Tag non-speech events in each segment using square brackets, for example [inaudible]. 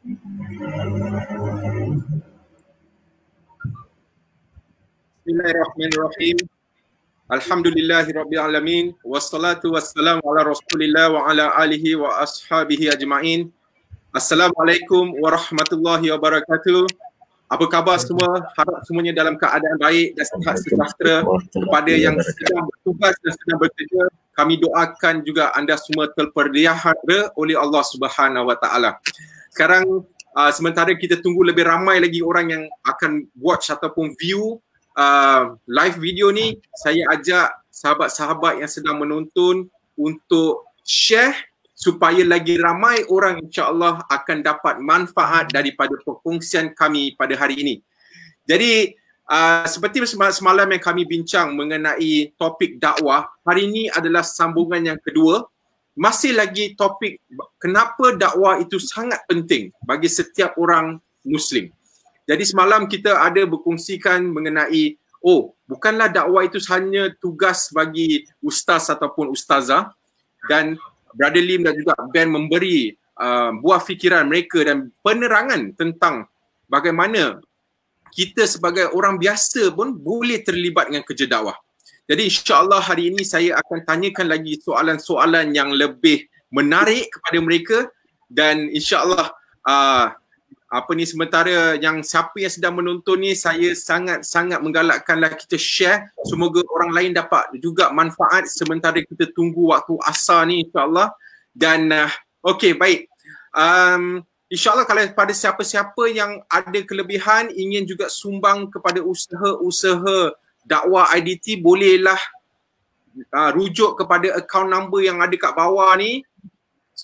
Bismillahirrahmanirrahim. Alhamdulillahirabbil alamin wassalatu wassalamu ala rasulillah wa ala alihi wa ashabihi ajmain. Assalamualaikum warahmatullahi wabarakatuh. Apa khabar hmm. semua? Harap semuanya dalam keadaan baik dan sehat sejahtera kepada yang sedang bertugas dan sedang bekerja. Kami doakan juga anda semua terperdihara oleh Allah Subhanahu Wa Taala. Sekarang uh, sementara kita tunggu lebih ramai lagi orang yang akan watch ataupun view uh, live video ni, saya ajak sahabat-sahabat yang sedang menonton untuk share supaya lagi ramai orang insyaAllah akan dapat manfaat daripada perkongsian kami pada hari ini. Jadi uh, seperti semalam yang kami bincang mengenai topik dakwah, hari ini adalah sambungan yang kedua. Masih lagi topik kenapa dakwah itu sangat penting bagi setiap orang Muslim. Jadi semalam kita ada berkongsikan mengenai oh bukanlah dakwah itu hanya tugas bagi ustaz ataupun ustazah dan Brother Lim dan juga Ben memberi uh, buah fikiran mereka dan penerangan tentang bagaimana kita sebagai orang biasa pun boleh terlibat dengan kerja dakwah. Jadi insyaAllah hari ini saya akan tanyakan lagi soalan-soalan yang lebih menarik kepada mereka dan insyaAllah uh, apa ni sementara yang siapa yang sedang menonton ni saya sangat-sangat menggalakkanlah kita share semoga orang lain dapat juga manfaat sementara kita tunggu waktu asar ni insyaallah dan uh, okey baik um insyaallah kalau pada siapa-siapa yang ada kelebihan ingin juga sumbang kepada usaha-usaha dakwah IDT bolehlah uh, rujuk kepada account number yang ada kat bawah ni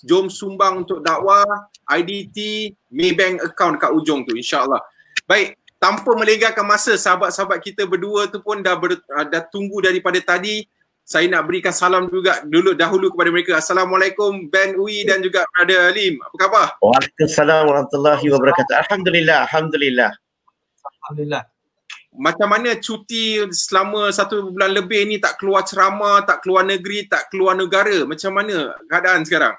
jom sumbang untuk dakwah IDT Maybank account dekat ujung tu insyaallah. Baik, tanpa melegakan masa sahabat-sahabat kita berdua tu pun dah ber, ah, dah tunggu daripada tadi. Saya nak berikan salam juga dulu dahulu kepada mereka. Assalamualaikum Ben Ui dan juga Brother Alim. Apa khabar? Waalaikumsalam warahmatullahi wabarakatuh. Alhamdulillah, alhamdulillah. Alhamdulillah. Macam mana cuti selama satu bulan lebih ni tak keluar ceramah, tak keluar negeri, tak keluar negara? Macam mana keadaan sekarang?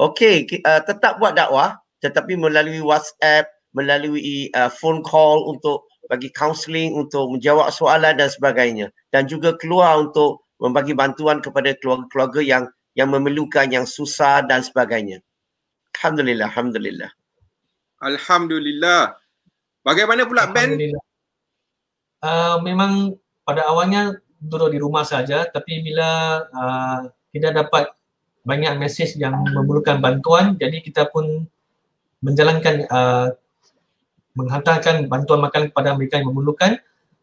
Okey, uh, tetap buat dakwah tetapi melalui WhatsApp, melalui uh, phone call untuk bagi counseling untuk menjawab soalan dan sebagainya dan juga keluar untuk membagi bantuan kepada keluarga-keluarga yang yang memerlukan yang susah dan sebagainya. Alhamdulillah, alhamdulillah. Alhamdulillah. Bagaimana pula Ben? Uh, memang pada awalnya duduk di rumah saja tapi bila uh, kita dapat banyak mesej yang memerlukan bantuan jadi kita pun menjalankan uh, menghantarkan bantuan makanan kepada mereka yang memerlukan.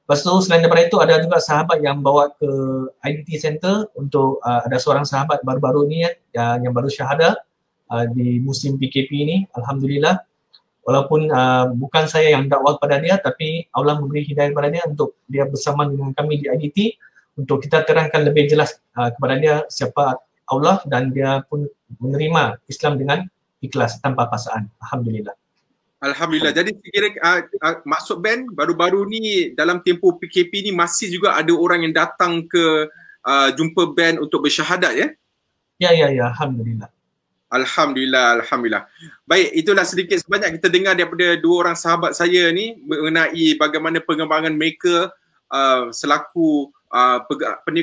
Lepas tu selain daripada itu ada juga sahabat yang bawa ke IDT Center untuk uh, ada seorang sahabat baru-baru ni ya, yang baru syahadah uh, di musim PKP ini. Alhamdulillah. Walaupun uh, bukan saya yang dakwah kepada dia tapi Allah memberi hidayah kepada dia untuk dia bersama dengan kami di IDT untuk kita terangkan lebih jelas uh, kepada dia siapa Allah dan dia pun menerima Islam dengan ikhlas tanpa paksaan. Alhamdulillah. Alhamdulillah. Jadi kira uh, ah, uh, ah, masuk band baru-baru ni dalam tempoh PKP ni masih juga ada orang yang datang ke uh, jumpa band untuk bersyahadat ya? Ya ya ya alhamdulillah. Alhamdulillah alhamdulillah. Baik itulah sedikit sebanyak kita dengar daripada dua orang sahabat saya ni mengenai bagaimana pengembangan mereka uh, selaku uh,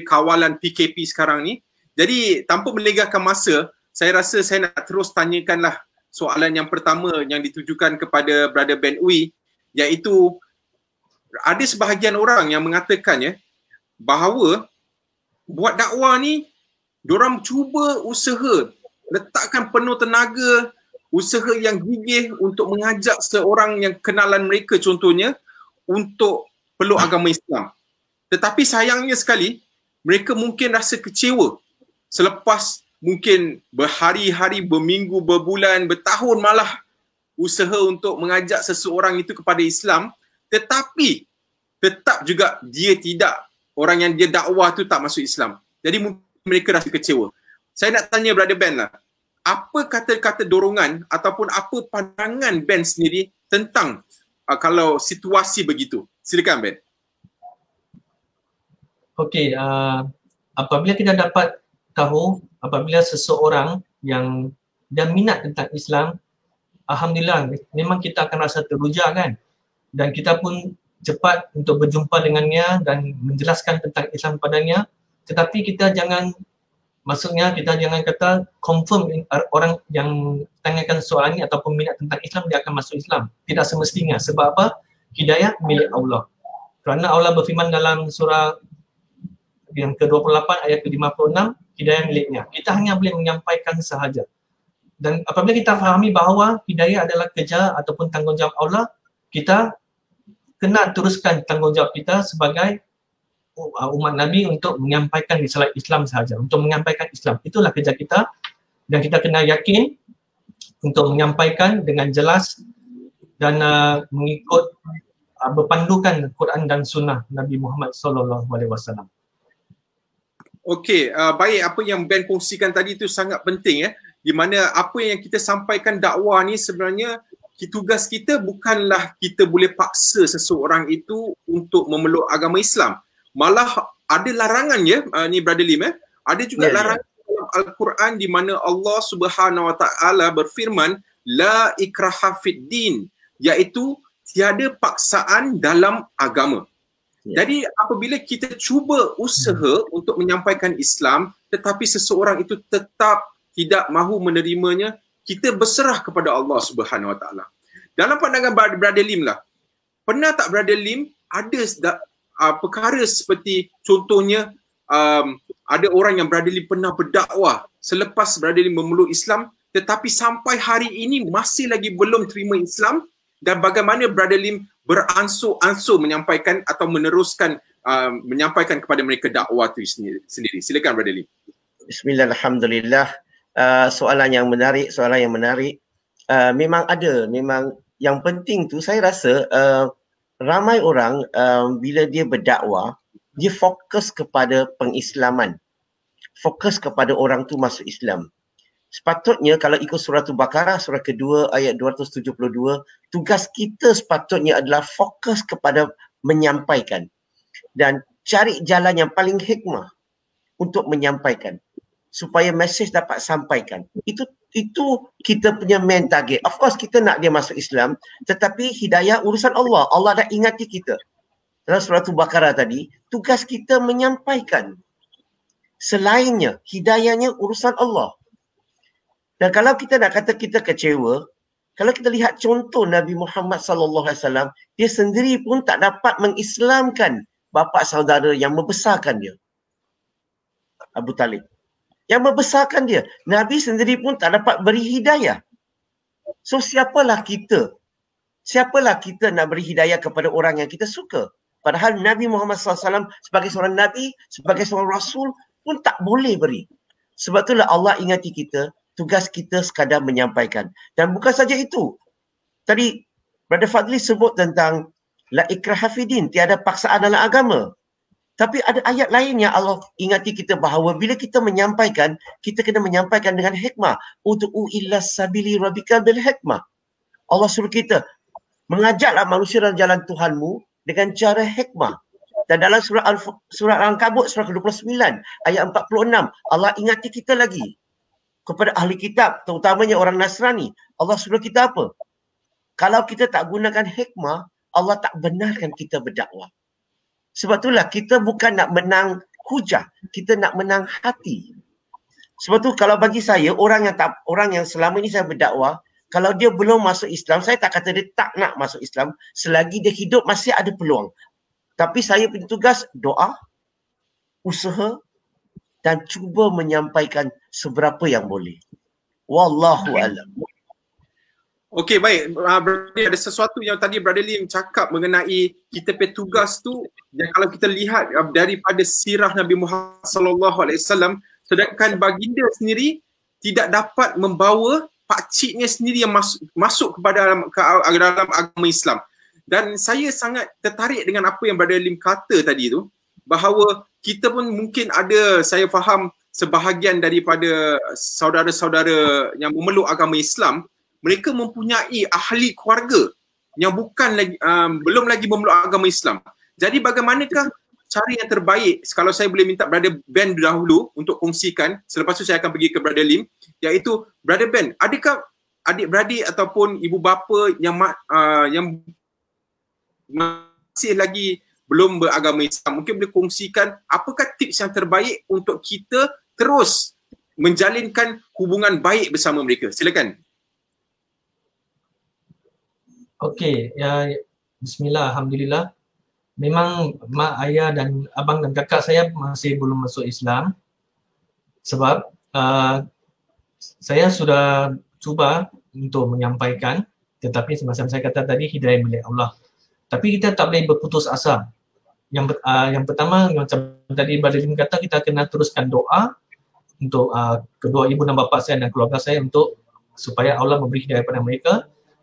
kawalan PKP sekarang ni. Jadi tanpa melegahkan masa, saya rasa saya nak terus tanyakanlah soalan yang pertama yang ditujukan kepada Brother Ben Ui iaitu ada sebahagian orang yang mengatakan ya bahawa buat dakwah ni diorang cuba usaha letakkan penuh tenaga usaha yang gigih untuk mengajak seorang yang kenalan mereka contohnya untuk peluk agama Islam. Tetapi sayangnya sekali mereka mungkin rasa kecewa selepas mungkin berhari-hari, berminggu, berbulan, bertahun malah usaha untuk mengajak seseorang itu kepada Islam tetapi tetap juga dia tidak orang yang dia dakwah tu tak masuk Islam. Jadi mungkin mereka rasa kecewa. Saya nak tanya Brother Ben lah. Apa kata-kata dorongan ataupun apa pandangan Ben sendiri tentang uh, kalau situasi begitu? Silakan Ben. Okay, uh, apabila kita dapat tahu apabila seseorang yang dan minat tentang Islam alhamdulillah memang kita akan rasa teruja kan dan kita pun cepat untuk berjumpa dengannya dan menjelaskan tentang Islam padanya tetapi kita jangan maksudnya kita jangan kata confirm orang yang tanyakan soalan ini ataupun minat tentang Islam dia akan masuk Islam tidak semestinya sebab apa hidayah milik Allah kerana Allah berfirman dalam surah yang ke-28 ayat ke-56 hidayah miliknya. Kita hanya boleh menyampaikan sahaja. Dan apabila kita fahami bahawa hidayah adalah kerja ataupun tanggungjawab Allah, kita kena teruskan tanggungjawab kita sebagai umat Nabi untuk menyampaikan risalah Islam sahaja, untuk menyampaikan Islam. Itulah kerja kita dan kita kena yakin untuk menyampaikan dengan jelas dan uh, mengikut uh, berpandukan Quran dan Sunnah Nabi Muhammad SAW. Okey, uh, baik apa yang Ben kongsikan tadi itu sangat penting ya. Eh? Di mana apa yang kita sampaikan dakwah ni sebenarnya tugas kita bukanlah kita boleh paksa seseorang itu untuk memeluk agama Islam. Malah ada larangan ya, uh, ni Brother Lim eh. Ada juga yeah, ya. larangan yeah. dalam Al-Quran di mana Allah Subhanahu Wa Taala berfirman la ikraha fid din iaitu tiada paksaan dalam agama. Ya. Jadi apabila kita cuba usaha hmm. untuk menyampaikan Islam tetapi seseorang itu tetap tidak mahu menerimanya, kita berserah kepada Allah Subhanahu Wa Taala. Dalam pandangan Brother Lim lah. Pernah tak Brother Lim ada uh, perkara seperti contohnya um, ada orang yang Brother Lim pernah berdakwah selepas Brother Lim memeluk Islam tetapi sampai hari ini masih lagi belum terima Islam dan bagaimana Brother Lim beransur-ansur menyampaikan atau meneruskan uh, menyampaikan kepada mereka dakwah itu sendiri. Silakan Brother Bismillah, alhamdulillah. Uh, soalan yang menarik, soalan yang menarik. Uh, memang ada, memang yang penting tu saya rasa uh, ramai orang uh, bila dia berdakwah, dia fokus kepada pengislaman. Fokus kepada orang tu masuk Islam sepatutnya kalau ikut surah Al-Baqarah surah kedua ayat 272 tugas kita sepatutnya adalah fokus kepada menyampaikan dan cari jalan yang paling hikmah untuk menyampaikan supaya mesej dapat sampaikan itu itu kita punya main target of course kita nak dia masuk Islam tetapi hidayah urusan Allah Allah dah ingati kita dalam surah Al-Baqarah tadi tugas kita menyampaikan selainnya hidayahnya urusan Allah dan kalau kita nak kata kita kecewa, kalau kita lihat contoh Nabi Muhammad sallallahu alaihi wasallam, dia sendiri pun tak dapat mengislamkan bapa saudara yang membesarkan dia. Abu Talib. Yang membesarkan dia, Nabi sendiri pun tak dapat beri hidayah. So siapalah kita? Siapalah kita nak beri hidayah kepada orang yang kita suka? Padahal Nabi Muhammad sallallahu alaihi wasallam sebagai seorang nabi, sebagai seorang rasul pun tak boleh beri. Sebab itulah Allah ingati kita, tugas kita sekadar menyampaikan. Dan bukan saja itu. Tadi Brother Fadli sebut tentang la ikrah hafidin, tiada paksaan dalam agama. Tapi ada ayat lain yang Allah ingati kita bahawa bila kita menyampaikan, kita kena menyampaikan dengan hikmah. Utu'u illa sabili rabbika bil hikmah. Allah suruh kita mengajaklah manusia dalam jalan Tuhanmu dengan cara hikmah. Dan dalam surah Al surah Al-Kabut surah ke-29 ayat 46 Allah ingati kita lagi kepada ahli kitab terutamanya orang Nasrani Allah suruh kita apa kalau kita tak gunakan hikmah Allah tak benarkan kita berdakwah sebab itulah kita bukan nak menang hujah kita nak menang hati sebab tu kalau bagi saya orang yang tak orang yang selama ini saya berdakwah kalau dia belum masuk Islam saya tak kata dia tak nak masuk Islam selagi dia hidup masih ada peluang tapi saya punya tugas doa usaha dan cuba menyampaikan seberapa yang boleh. Wallahu alam. Okey baik, uh, brother, ada sesuatu yang tadi Brother Lim cakap mengenai kita punya tugas tu yang kalau kita lihat uh, daripada sirah Nabi Muhammad sallallahu alaihi wasallam sedangkan baginda sendiri tidak dapat membawa pak ciknya sendiri yang masuk, masuk kepada dalam, ke dalam agama Islam. Dan saya sangat tertarik dengan apa yang Brother Lim kata tadi tu bahawa kita pun mungkin ada saya faham sebahagian daripada saudara-saudara yang memeluk agama Islam mereka mempunyai ahli keluarga yang bukan lagi um, belum lagi memeluk agama Islam. Jadi bagaimanakah cara yang terbaik kalau saya boleh minta brother Ben dahulu untuk kongsikan selepas itu saya akan pergi ke brother Lim iaitu brother Ben adakah adik-beradik ataupun ibu bapa yang uh, yang masih lagi belum beragama Islam mungkin boleh kongsikan apakah tips yang terbaik untuk kita terus menjalinkan hubungan baik bersama mereka. Silakan. Okey, ya bismillah alhamdulillah. Memang mak ayah dan abang dan kakak saya masih belum masuk Islam. Sebab uh, saya sudah cuba untuk menyampaikan tetapi semasa saya kata tadi hidayah milik Allah. Tapi kita tak boleh berputus asa. Yang uh, yang pertama macam tadi Badrin kata kita kena teruskan doa untuk uh, kedua ibu dan bapa saya dan keluarga saya untuk supaya Allah memberi hidayah kepada mereka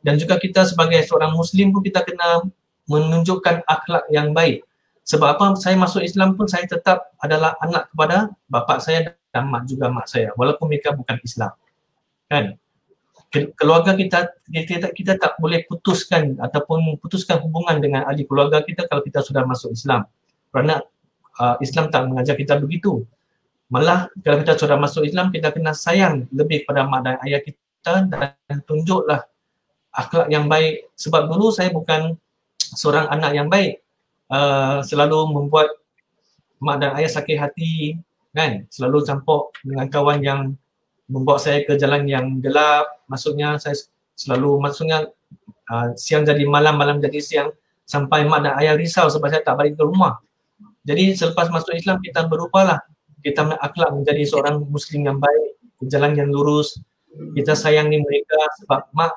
dan juga kita sebagai seorang muslim pun kita kena menunjukkan akhlak yang baik sebab apa saya masuk Islam pun saya tetap adalah anak kepada bapa saya dan mak juga mak saya walaupun mereka bukan Islam kan keluarga kita kita kita tak boleh putuskan ataupun putuskan hubungan dengan ahli keluarga kita kalau kita sudah masuk Islam kerana uh, Islam tak mengajar kita begitu Malah kalau kita sudah masuk Islam, kita kena sayang lebih kepada mak dan ayah kita dan tunjuklah akhlak yang baik. Sebab dulu saya bukan seorang anak yang baik. Uh, selalu membuat mak dan ayah sakit hati kan selalu campur dengan kawan yang membuat saya ke jalan yang gelap maksudnya saya selalu maksudnya uh, siang jadi malam malam jadi siang sampai mak dan ayah risau sebab saya tak balik ke rumah jadi selepas masuk Islam kita berubahlah kita nak akhlak menjadi seorang muslim yang baik berjalan yang lurus kita sayangi mereka sebab mak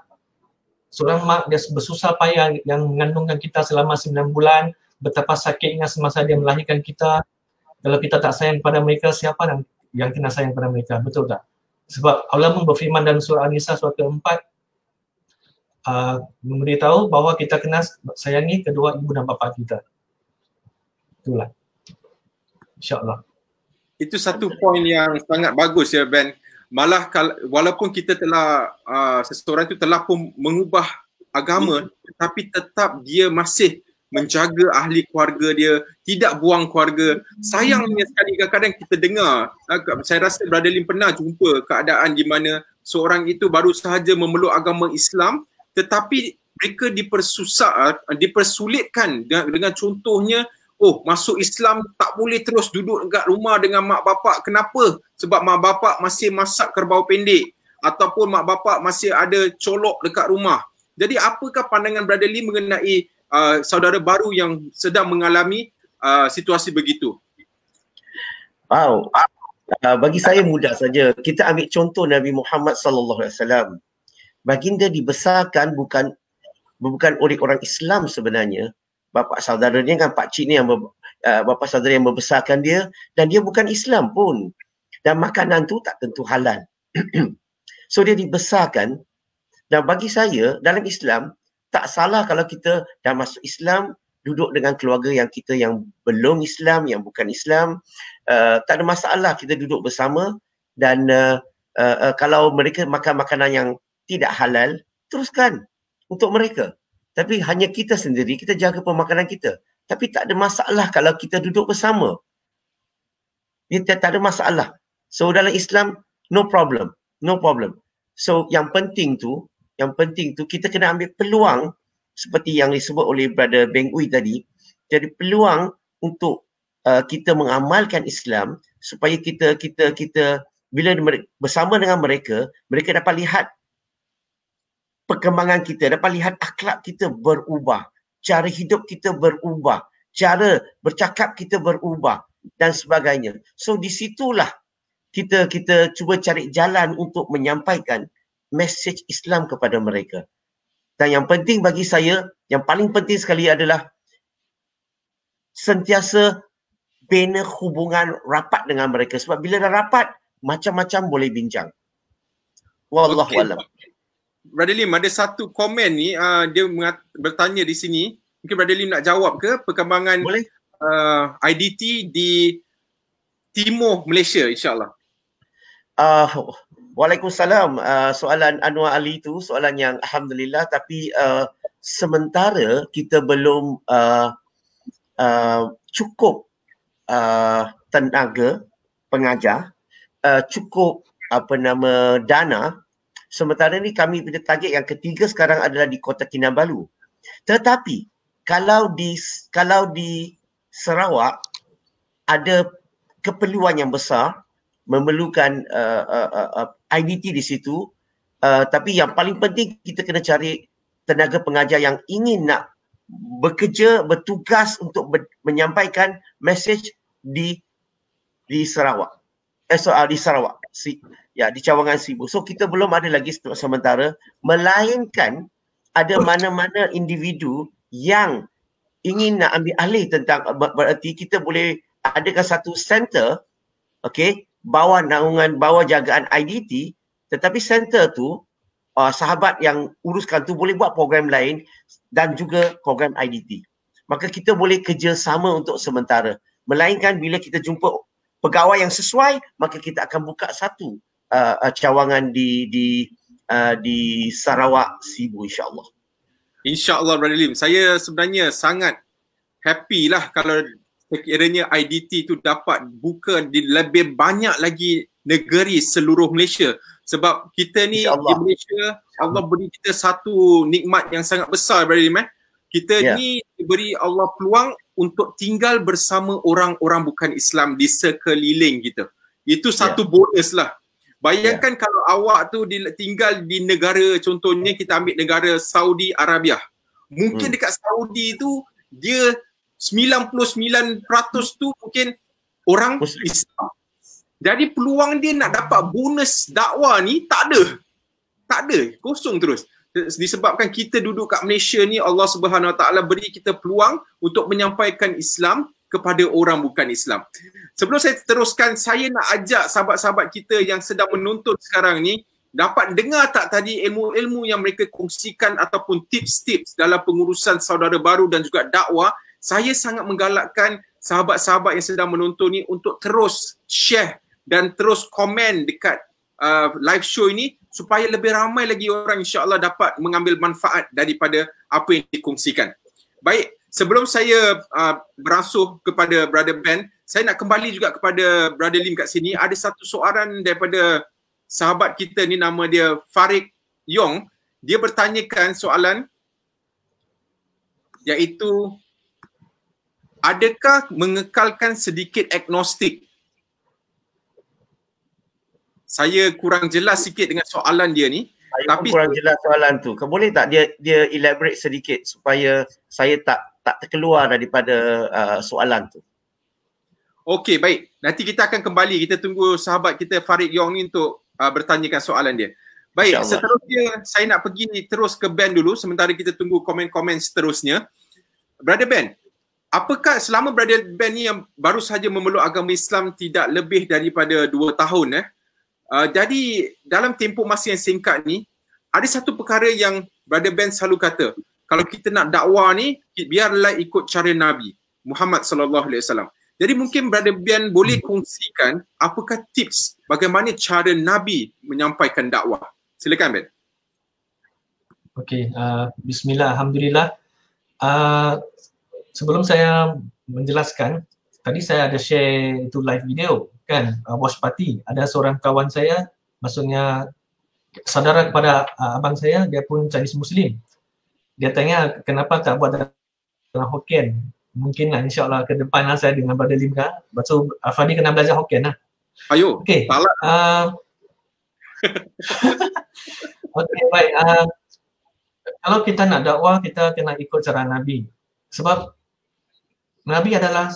seorang mak dia bersusah payah yang mengandungkan kita selama sembilan bulan betapa sakitnya semasa dia melahirkan kita kalau kita tak sayang pada mereka siapa yang yang kena sayang pada mereka betul tak sebab Allah pun berfirman dalam surah An-Nisa surah keempat uh, memberitahu bahawa kita kena sayangi kedua ibu dan bapa kita itulah insyaallah itu satu poin yang sangat bagus ya Ben. Malah walaupun kita telah uh, seseorang itu telah pun mengubah agama hmm. tapi tetap dia masih menjaga ahli keluarga dia, tidak buang keluarga. Sayangnya sekali kadang-kadang kita dengar, ah, saya rasa Brother Lim pernah jumpa keadaan di mana seorang itu baru sahaja memeluk agama Islam tetapi mereka dipersusah, ah, dipersulitkan dengan, dengan contohnya oh masuk Islam tak boleh terus duduk dekat rumah dengan mak bapak kenapa sebab mak bapak masih masak kerbau pendek ataupun mak bapak masih ada colok dekat rumah jadi apakah pandangan brother Lee mengenai uh, saudara baru yang sedang mengalami uh, situasi begitu wow uh, bagi saya mudah saja kita ambil contoh Nabi Muhammad sallallahu alaihi wasallam baginda dibesarkan bukan bukan oleh orang Islam sebenarnya bapa saudara dia kan pak cik ni yang eh, bapa saudara yang membesarkan dia dan dia bukan Islam pun. Dan makanan tu tak tentu halal. [clears throat] so dia dibesarkan dan bagi saya dalam Islam tak salah kalau kita dah masuk Islam duduk dengan keluarga yang kita yang belum Islam, yang bukan Islam, uh, tak ada masalah kita duduk bersama dan uh, uh, uh, kalau mereka makan makanan yang tidak halal, teruskan untuk mereka. Tapi hanya kita sendiri, kita jaga pemakanan kita. Tapi tak ada masalah kalau kita duduk bersama. Ini tak ada masalah. So dalam Islam, no problem. No problem. So yang penting tu, yang penting tu kita kena ambil peluang seperti yang disebut oleh Brother Beng Ui tadi. Jadi peluang untuk uh, kita mengamalkan Islam supaya kita, kita, kita bila bersama dengan mereka, mereka dapat lihat perkembangan kita, dapat lihat akhlak kita berubah, cara hidup kita berubah, cara bercakap kita berubah dan sebagainya. So di situlah kita kita cuba cari jalan untuk menyampaikan message Islam kepada mereka. Dan yang penting bagi saya, yang paling penting sekali adalah sentiasa bina hubungan rapat dengan mereka. Sebab bila dah rapat, macam-macam boleh bincang. Wallahu Okay. Brother Lim ada satu komen ni uh, dia mengat- bertanya di sini mungkin Brother Lim nak jawab ke perkembangan Uh, ah, IDT di Timur Malaysia insyaAllah uh, Waalaikumsalam uh, soalan Anwar Ali tu soalan yang Alhamdulillah tapi uh, sementara kita belum uh, uh, cukup uh, tenaga pengajar uh, cukup apa nama dana Sementara ni kami punya target yang ketiga sekarang adalah di Kota Kinabalu. Tetapi kalau di kalau di Sarawak ada keperluan yang besar memerlukan uh, eh, uh, eh, uh, eh, IDT di situ uh, tapi yang paling penting kita kena cari tenaga pengajar yang ingin nak bekerja bertugas untuk ber, menyampaikan message di di Sarawak. SOR ah, di Sarawak ya di cawangan seribu. So kita belum ada lagi sementara melainkan ada mana-mana individu yang ingin nak ambil alih tentang ber- berarti kita boleh adakan satu center okey bawah naungan bawah jagaan IDT tetapi center tu uh, sahabat yang uruskan tu boleh buat program lain dan juga program IDT. Maka kita boleh kerjasama untuk sementara. Melainkan bila kita jumpa pegawai yang sesuai maka kita akan buka satu Uh, uh, cawangan di di uh, di Sarawak Sibu insyaallah. Insyaallah Brother Lim. Saya sebenarnya sangat happy lah kalau sekiranya IDT tu dapat buka di lebih banyak lagi negeri seluruh Malaysia sebab kita ni di Malaysia Allah beri kita satu nikmat yang sangat besar Brother Lim eh. Kita yeah. ni diberi Allah peluang untuk tinggal bersama orang-orang bukan Islam di sekeliling kita. Itu satu yeah. bonus lah Bayangkan yeah. kalau awak tu tinggal di negara contohnya kita ambil negara Saudi Arabia. Mungkin hmm. dekat Saudi tu dia 99% tu mungkin orang Muslim. Islam. Jadi peluang dia nak dapat bonus dakwah ni tak ada. Tak ada, kosong terus. Disebabkan kita duduk kat Malaysia ni Allah Subhanahu Wa Taala beri kita peluang untuk menyampaikan Islam kepada orang bukan Islam. Sebelum saya teruskan, saya nak ajak sahabat-sahabat kita yang sedang menonton sekarang ni dapat dengar tak tadi ilmu-ilmu yang mereka kongsikan ataupun tips-tips dalam pengurusan saudara baru dan juga dakwah. Saya sangat menggalakkan sahabat-sahabat yang sedang menonton ni untuk terus share dan terus komen dekat uh, live show ini supaya lebih ramai lagi orang insya-Allah dapat mengambil manfaat daripada apa yang dikongsikan. Baik, sebelum saya uh, berasuh kepada Brother Ben, saya nak kembali juga kepada Brother Lim kat sini. Ada satu soalan daripada sahabat kita ni nama dia Farik Yong. Dia bertanyakan soalan iaitu adakah mengekalkan sedikit agnostik? Saya kurang jelas sikit dengan soalan dia ni. Saya tapi kurang jelas soalan tu. Kau boleh tak dia dia elaborate sedikit supaya saya tak tak terkeluar daripada uh, soalan tu. Okey, baik. Nanti kita akan kembali. Kita tunggu sahabat kita Farid Yong ni untuk uh, bertanyakan soalan dia. Baik, seterusnya saya nak pergi terus ke Ben dulu sementara kita tunggu komen-komen seterusnya. Brother Ben, apakah selama Brother Ben ni yang baru sahaja memeluk agama Islam tidak lebih daripada dua tahun eh? Uh, jadi dalam tempoh masa yang singkat ni, ada satu perkara yang Brother Ben selalu kata, kalau kita nak dakwah ni biarlah ikut cara Nabi Muhammad sallallahu alaihi wasallam. Jadi mungkin Brother Bian boleh hmm. kongsikan apakah tips bagaimana cara Nabi menyampaikan dakwah. Silakan Ben. Okey, uh, bismillah alhamdulillah. Uh, sebelum saya menjelaskan tadi saya ada share itu live video kan uh, watch party ada seorang kawan saya maksudnya saudara kepada uh, abang saya dia pun Chinese Muslim dia tanya kenapa tak buat dalam Hokkien mungkin lah insyaAllah ke depan lah saya dengan Brother Lim kan lepas tu Afadi kena belajar Hokkien lah ayo okay. talak ah, uh, [laughs] okay, baik. Uh, kalau kita nak dakwah, kita kena ikut cara Nabi. Sebab Nabi adalah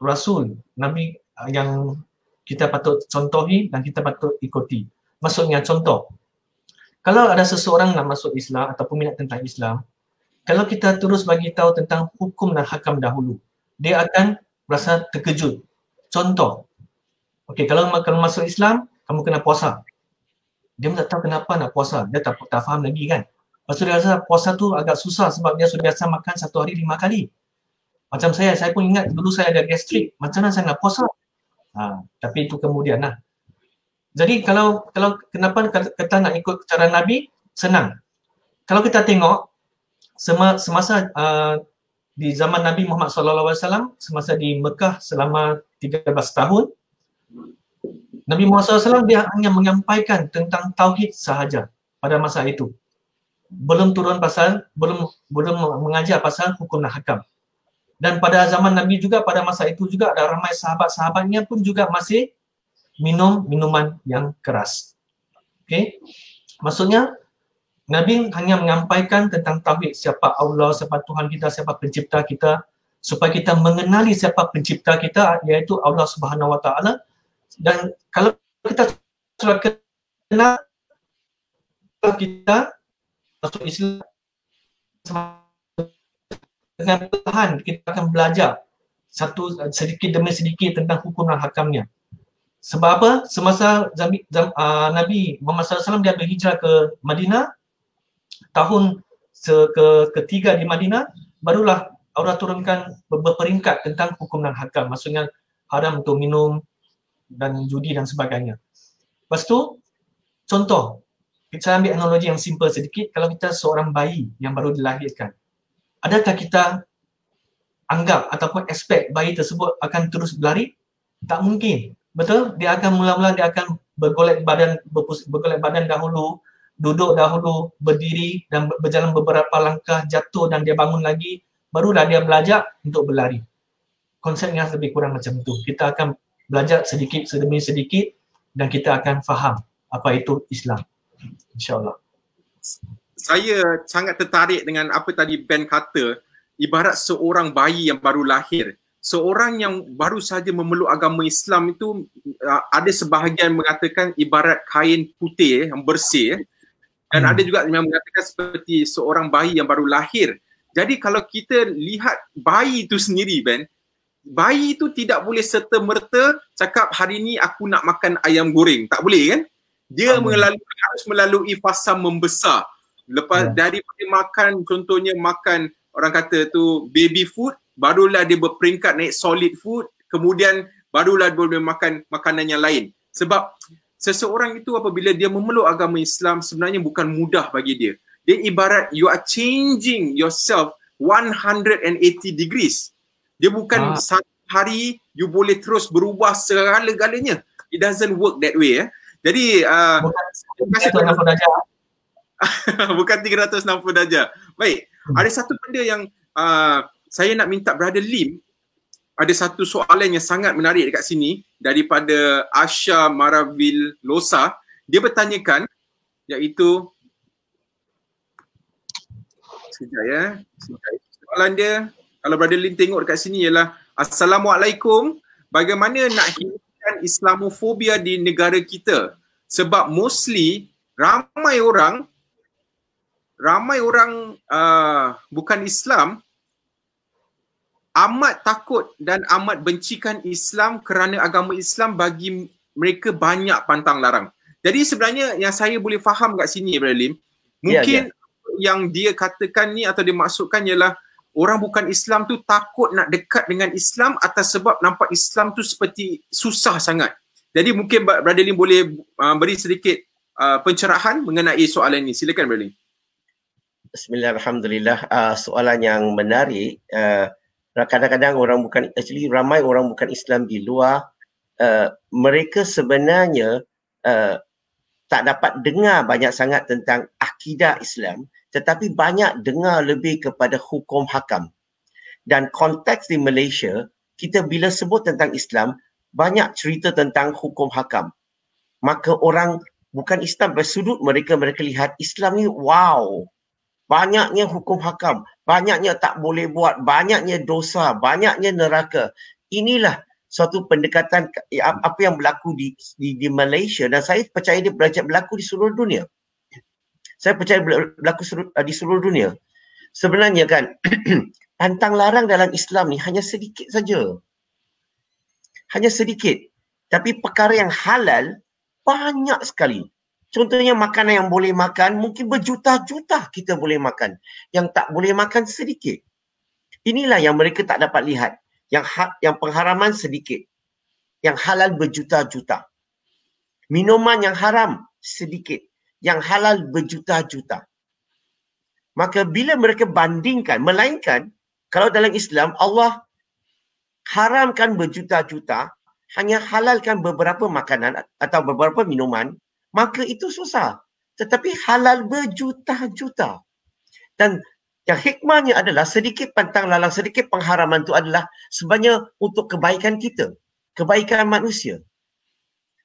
Rasul. Nabi ah, yang kita patut contohi dan kita patut ikuti. Maksudnya contoh kalau ada seseorang nak masuk Islam ataupun minat tentang Islam, kalau kita terus bagi tahu tentang hukum dan hakam dahulu, dia akan rasa terkejut. Contoh, okay, kalau, kalau masuk Islam, kamu kena puasa. Dia tak tahu kenapa nak puasa. Dia tak, tak faham lagi kan. Lepas tu dia rasa puasa tu agak susah sebab dia sudah biasa makan satu hari lima kali. Macam saya, saya pun ingat dulu saya ada gastrik. Macam mana saya nak puasa? Ha, tapi itu kemudian lah. Jadi kalau kalau kenapa kita nak ikut cara Nabi senang. Kalau kita tengok sema, semasa uh, di zaman Nabi Muhammad sallallahu alaihi wasallam semasa di Mekah selama 13 tahun Nabi Muhammad SAW dia hanya menyampaikan tentang tauhid sahaja pada masa itu. Belum turun pasal, belum belum mengajar pasal hukum dan hakam. Dan pada zaman Nabi juga pada masa itu juga ada ramai sahabat-sahabatnya pun juga masih minum minuman yang keras. Okey. Maksudnya Nabi hanya menyampaikan tentang tauhid siapa Allah, siapa Tuhan kita, siapa pencipta kita supaya kita mengenali siapa pencipta kita iaitu Allah Subhanahu Wa Taala dan kalau kita sudah kenal kita masuk Islam dengan Tuhan kita akan belajar satu sedikit demi sedikit tentang hukum dan hakamnya. Sebab apa? Semasa Zambi, Zamb, uh, ah, Nabi Muhammad SAW dia berhijrah ke Madinah tahun ke ketiga di Madinah barulah Allah turunkan berperingkat tentang hukum dan hakam maksudnya haram untuk minum dan judi dan sebagainya. Lepas tu contoh kita ambil analogi yang simple sedikit kalau kita seorang bayi yang baru dilahirkan adakah kita anggap ataupun expect bayi tersebut akan terus berlari? Tak mungkin betul dia akan mula-mula dia akan bergolek badan bergolek badan dahulu duduk dahulu berdiri dan berjalan beberapa langkah jatuh dan dia bangun lagi barulah dia belajar untuk berlari konsepnya lebih kurang macam tu kita akan belajar sedikit sedemikian sedikit dan kita akan faham apa itu Islam insyaallah saya sangat tertarik dengan apa tadi Ben kata ibarat seorang bayi yang baru lahir seorang yang baru saja memeluk agama Islam itu uh, ada sebahagian mengatakan ibarat kain putih eh, yang bersih eh. dan hmm. ada juga yang mengatakan seperti seorang bayi yang baru lahir. Jadi kalau kita lihat bayi itu sendiri Ben, bayi itu tidak boleh serta-merta cakap hari ini aku nak makan ayam goreng. Tak boleh kan? Dia hmm. melalui, harus melalui fasa membesar. Lepas yeah. dari makan contohnya makan orang kata tu baby food barulah dia berperingkat naik solid food kemudian barulah dia boleh makan makanan yang lain sebab seseorang itu apabila dia memeluk agama Islam sebenarnya bukan mudah bagi dia dia ibarat you are changing yourself 180 degrees dia bukan ha. satu hari you boleh terus berubah segala-galanya it doesn't work that way eh. jadi uh, bukan 360 darjah [laughs] bukan 360 darjah baik hmm. ada satu benda yang uh, saya nak minta Brother Lim ada satu soalan yang sangat menarik dekat sini daripada Asha Maravil Losa. Dia bertanyakan iaitu sekejap ya. Sekejap. Ya. Soalan dia kalau Brother Lim tengok dekat sini ialah Assalamualaikum. Bagaimana nak hilangkan Islamofobia di negara kita? Sebab mostly ramai orang ramai orang uh, bukan Islam amat takut dan amat bencikan Islam kerana agama Islam bagi mereka banyak pantang larang. Jadi sebenarnya yang saya boleh faham kat sini Ibrahim Lim, ya, ya. mungkin yeah, yeah. yang dia katakan ni atau dia maksudkan ialah orang bukan Islam tu takut nak dekat dengan Islam atas sebab nampak Islam tu seperti susah sangat. Jadi mungkin Brother Lim boleh uh, beri sedikit uh, pencerahan mengenai soalan ini. Silakan Brother Lim. Bismillahirrahmanirrahim. Uh, soalan yang menarik. Uh, kadang-kadang orang bukan actually ramai orang bukan Islam di luar uh, mereka sebenarnya uh, tak dapat dengar banyak sangat tentang akidah Islam tetapi banyak dengar lebih kepada hukum hakam dan konteks di Malaysia kita bila sebut tentang Islam banyak cerita tentang hukum hakam maka orang bukan Islam bersudut mereka mereka lihat Islam ni wow banyaknya hukum hakam, banyaknya tak boleh buat, banyaknya dosa, banyaknya neraka. Inilah suatu pendekatan ya, apa yang berlaku di di, di Malaysia dan saya percaya dia berlaku, berlaku di seluruh dunia. Saya percaya berlaku seluruh, eh, di seluruh dunia. Sebenarnya kan [clears throat] pantang larang dalam Islam ni hanya sedikit saja. Hanya sedikit. Tapi perkara yang halal banyak sekali. Contohnya makanan yang boleh makan mungkin berjuta-juta kita boleh makan. Yang tak boleh makan sedikit. Inilah yang mereka tak dapat lihat. Yang hak, yang pengharaman sedikit. Yang halal berjuta-juta. Minuman yang haram sedikit. Yang halal berjuta-juta. Maka bila mereka bandingkan, melainkan kalau dalam Islam Allah haramkan berjuta-juta, hanya halalkan beberapa makanan atau beberapa minuman, maka itu susah. Tetapi halal berjuta-juta. Dan yang hikmahnya adalah sedikit pantang lalang, sedikit pengharaman itu adalah sebenarnya untuk kebaikan kita. Kebaikan manusia.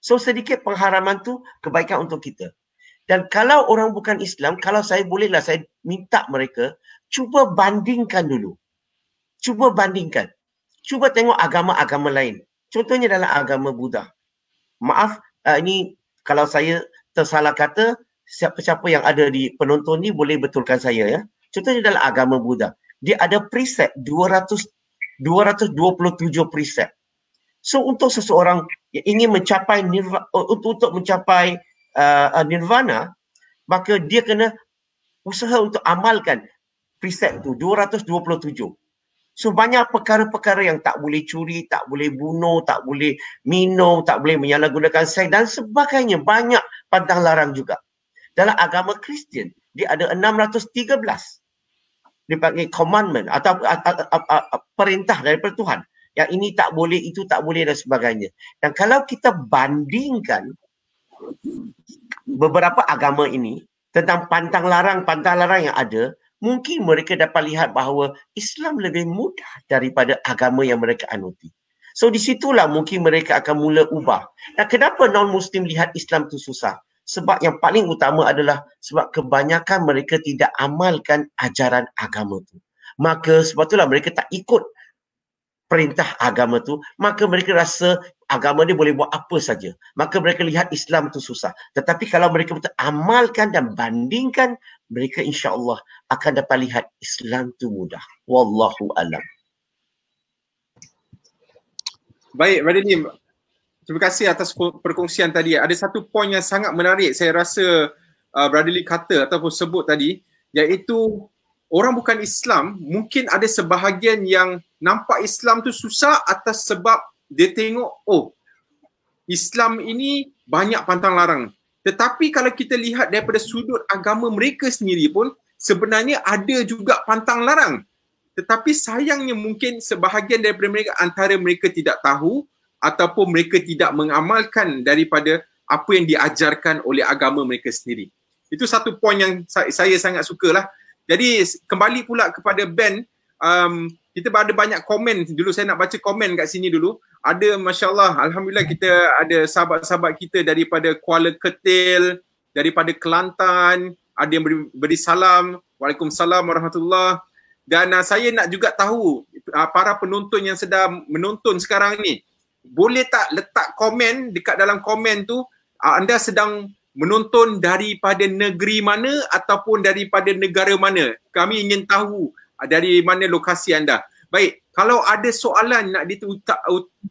So sedikit pengharaman tu kebaikan untuk kita. Dan kalau orang bukan Islam, kalau saya bolehlah saya minta mereka cuba bandingkan dulu. Cuba bandingkan. Cuba tengok agama-agama lain. Contohnya dalam agama Buddha. Maaf, uh, ini kalau saya tersalah kata, siapa-siapa yang ada di penonton ni boleh betulkan saya ya. Contohnya dalam agama Buddha, dia ada preset 200 227 preset. So untuk seseorang yang ingin mencapai nirva, uh, untuk, mencapai uh, uh, nirvana, maka dia kena usaha untuk amalkan preset tu 227. So banyak perkara-perkara yang tak boleh curi, tak boleh bunuh, tak boleh minum, tak boleh menyalahgunakan seks dan sebagainya. Banyak pantang larang juga. Dalam agama Kristian, dia ada 613. Dia panggil commandment atau uh, uh, uh, uh, perintah daripada Tuhan. Yang ini tak boleh, itu tak boleh dan sebagainya. Dan kalau kita bandingkan beberapa agama ini tentang pantang larang-pantang larang yang ada, mungkin mereka dapat lihat bahawa Islam lebih mudah daripada agama yang mereka anuti. So di situlah mungkin mereka akan mula ubah. Dan kenapa non-Muslim lihat Islam tu susah? Sebab yang paling utama adalah sebab kebanyakan mereka tidak amalkan ajaran agama tu. Maka sebab itulah mereka tak ikut perintah agama tu, maka mereka rasa agama dia boleh buat apa saja. Maka mereka lihat Islam itu susah. Tetapi kalau mereka betul amalkan dan bandingkan, mereka insya Allah akan dapat lihat Islam itu mudah. Wallahu alam. Baik, Radinim. Terima kasih atas perkongsian tadi. Ada satu poin yang sangat menarik saya rasa uh, Bradley kata ataupun sebut tadi iaitu orang bukan Islam mungkin ada sebahagian yang nampak Islam tu susah atas sebab dia tengok oh Islam ini banyak pantang larang tetapi kalau kita lihat daripada sudut agama mereka sendiri pun sebenarnya ada juga pantang larang tetapi sayangnya mungkin sebahagian daripada mereka antara mereka tidak tahu ataupun mereka tidak mengamalkan daripada apa yang diajarkan oleh agama mereka sendiri. Itu satu poin yang saya sangat sukalah. Jadi kembali pula kepada Ben, um, kita ada banyak komen dulu saya nak baca komen kat sini dulu ada masyaallah alhamdulillah kita ada sahabat-sahabat kita daripada Kuala Ketil daripada Kelantan ada yang beri, beri salam Waalaikumsalam warahmatullah. dan uh, saya nak juga tahu uh, para penonton yang sedang menonton sekarang ni boleh tak letak komen dekat dalam komen tu uh, anda sedang menonton daripada negeri mana ataupun daripada negara mana kami ingin tahu dari mana lokasi anda. Baik, kalau ada soalan nak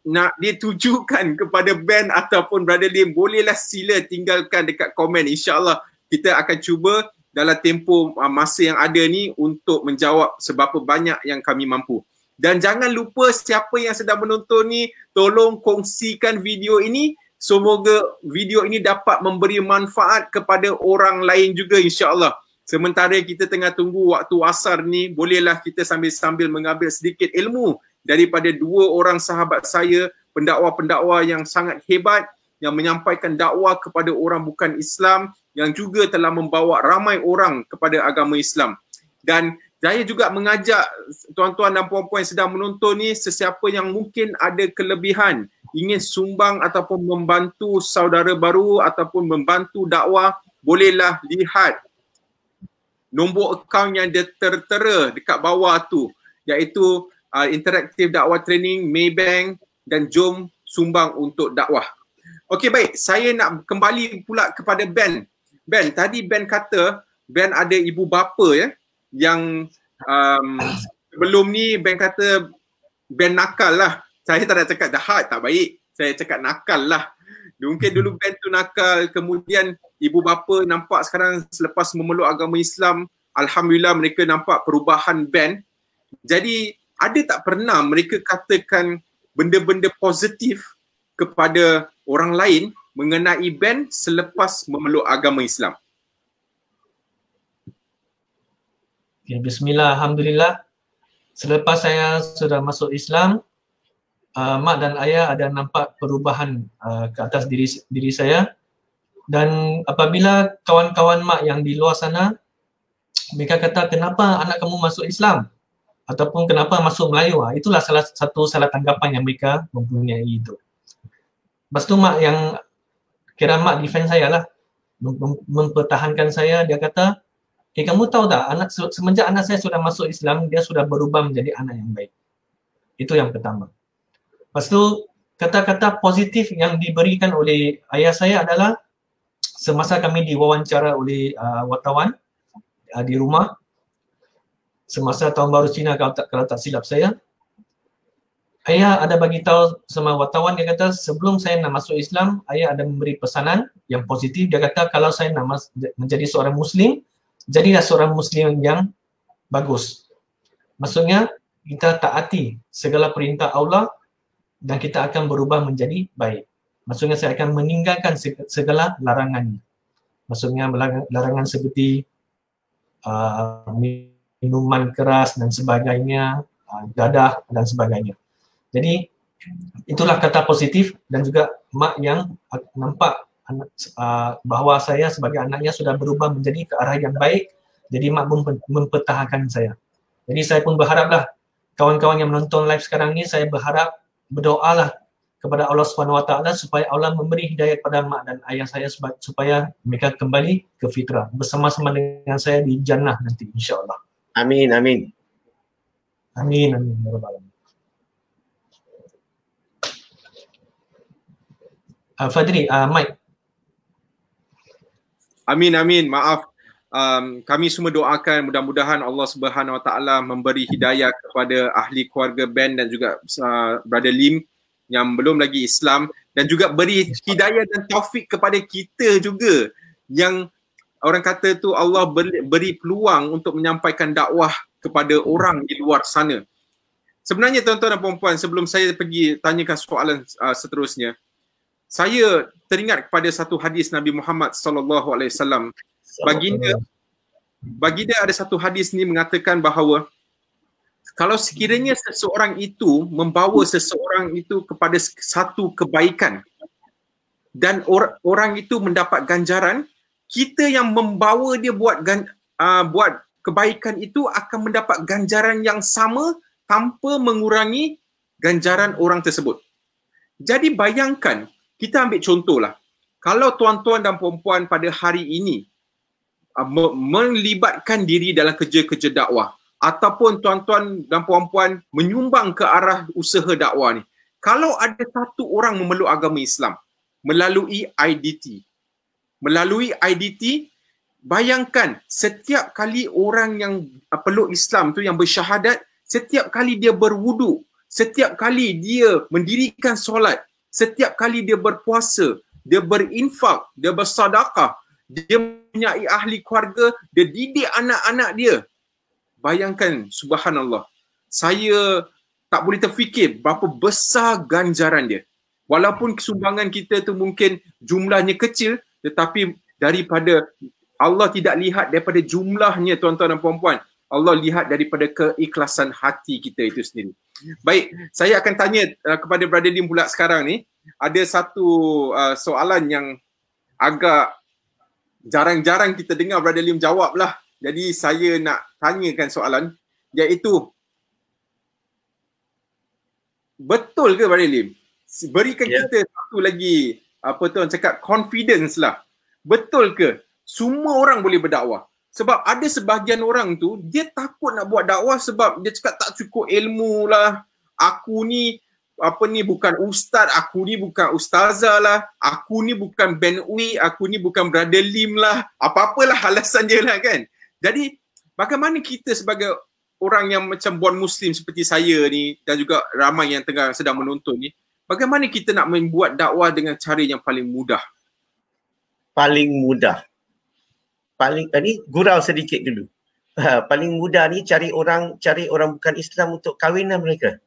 nak ditujukan kepada Ben ataupun Brother Lim, bolehlah sila tinggalkan dekat komen. InsyaAllah kita akan cuba dalam tempoh ah, masa yang ada ni untuk menjawab seberapa banyak yang kami mampu. Dan jangan lupa siapa yang sedang menonton ni, tolong kongsikan video ini. Semoga video ini dapat memberi manfaat kepada orang lain juga insyaAllah. Sementara kita tengah tunggu waktu asar ni, bolehlah kita sambil-sambil mengambil sedikit ilmu daripada dua orang sahabat saya, pendakwa-pendakwa yang sangat hebat yang menyampaikan dakwah kepada orang bukan Islam yang juga telah membawa ramai orang kepada agama Islam. Dan saya juga mengajak tuan-tuan dan puan-puan yang sedang menonton ni sesiapa yang mungkin ada kelebihan ingin sumbang ataupun membantu saudara baru ataupun membantu dakwah bolehlah lihat nombor akaun yang dia tertera dekat bawah tu iaitu uh, interaktif dakwah training Maybank dan jom sumbang untuk dakwah. Okey baik, saya nak kembali pula kepada Ben. Ben, tadi Ben kata Ben ada ibu bapa ya yang um, sebelum ni Ben kata Ben nakal lah. Saya tak nak cakap dahat tak baik. Saya cakap nakal lah. Mungkin dulu Ben tu nakal kemudian ibu bapa nampak sekarang selepas memeluk agama Islam Alhamdulillah mereka nampak perubahan band jadi ada tak pernah mereka katakan benda-benda positif kepada orang lain mengenai band selepas memeluk agama Islam Ya, Bismillah, Alhamdulillah. Selepas saya sudah masuk Islam, uh, mak dan ayah ada nampak perubahan uh, ke atas diri diri saya dan apabila kawan-kawan mak yang di luar sana mereka kata kenapa anak kamu masuk Islam ataupun kenapa masuk Melayu ah, itulah salah satu salah tanggapan yang mereka mempunyai itu lepas tu mak yang kira mak defend saya lah mempertahankan saya dia kata Eh, kamu tahu tak, anak, semenjak anak saya sudah masuk Islam, dia sudah berubah menjadi anak yang baik. Itu yang pertama. Lepas kata-kata positif yang diberikan oleh ayah saya adalah semasa kami diwawancara oleh uh, wartawan uh, di rumah semasa tahun baru Cina kalau tak, kalau tak silap saya ayah ada bagi tahu sama wartawan dia kata sebelum saya nak masuk Islam ayah ada memberi pesanan yang positif dia kata kalau saya nak menjadi seorang muslim jadilah seorang muslim yang bagus maksudnya kita taati segala perintah Allah dan kita akan berubah menjadi baik Maksudnya saya akan meninggalkan segala larangannya. Maksudnya larangan seperti uh, minuman keras dan sebagainya, uh, dadah dan sebagainya. Jadi itulah kata positif dan juga mak yang nampak uh, bahawa saya sebagai anaknya sudah berubah menjadi ke arah yang baik jadi mak pun mempertahankan saya jadi saya pun berharaplah kawan-kawan yang menonton live sekarang ni saya berharap berdoalah kepada Allah Subhanahu Wa Taala supaya Allah memberi hidayah kepada mak dan ayah saya supaya mereka kembali ke fitrah bersama-sama dengan saya di jannah nanti insyaallah. Amin amin. Amin amin ya rabbal Uh, Fadri, uh, ah, Mike. Amin amin. Maaf. Um, kami semua doakan mudah-mudahan Allah Subhanahu Wa Taala memberi hidayah kepada ahli keluarga Ben dan juga uh, Brother Lim yang belum lagi Islam dan juga beri hidayah dan taufik kepada kita juga yang orang kata tu Allah beri, beri peluang untuk menyampaikan dakwah kepada orang di luar sana. Sebenarnya tuan-tuan dan puan-puan sebelum saya pergi tanyakan soalan uh, seterusnya saya teringat kepada satu hadis Nabi Muhammad sallallahu alaihi wasallam baginda baginda ada satu hadis ni mengatakan bahawa kalau sekiranya seseorang itu membawa hmm. seseorang itu kepada satu kebaikan dan or- orang itu mendapat ganjaran kita yang membawa dia buat gan- uh, buat kebaikan itu akan mendapat ganjaran yang sama tanpa mengurangi ganjaran orang tersebut jadi bayangkan kita ambil contohlah kalau tuan-tuan dan puan-puan pada hari ini uh, melibatkan diri dalam kerja-kerja dakwah ataupun tuan-tuan dan puan-puan menyumbang ke arah usaha dakwah ni. Kalau ada satu orang memeluk agama Islam melalui IDT, melalui IDT, bayangkan setiap kali orang yang uh, peluk Islam tu yang bersyahadat, setiap kali dia berwudu, setiap kali dia mendirikan solat, setiap kali dia berpuasa, dia berinfak, dia bersadakah, dia punya ahli keluarga, dia didik anak-anak dia, bayangkan subhanallah saya tak boleh terfikir berapa besar ganjaran dia walaupun sumbangan kita tu mungkin jumlahnya kecil tetapi daripada Allah tidak lihat daripada jumlahnya tuan-tuan dan puan-puan Allah lihat daripada keikhlasan hati kita itu sendiri baik saya akan tanya uh, kepada brother Lim pula sekarang ni ada satu uh, soalan yang agak jarang-jarang kita dengar brother Lim jawablah jadi saya nak tanyakan soalan iaitu betul ke Baril Lim? Berikan yeah. kita satu lagi apa tu orang cakap confidence lah. Betul ke semua orang boleh berdakwah? Sebab ada sebahagian orang tu dia takut nak buat dakwah sebab dia cakap tak cukup ilmu lah. Aku ni apa ni bukan ustaz, aku ni bukan ustazah lah, aku ni bukan Ben Ui, aku ni bukan Brother Lim lah, apa-apalah alasan dia lah kan. Jadi bagaimana kita sebagai orang yang macam buan muslim seperti saya ni dan juga ramai yang tengah sedang menonton ni, bagaimana kita nak membuat dakwah dengan cara yang paling mudah? Paling mudah. Paling ini eh, gurau sedikit dulu. Ha, paling mudah ni cari orang cari orang bukan Islam untuk kahwinan mereka.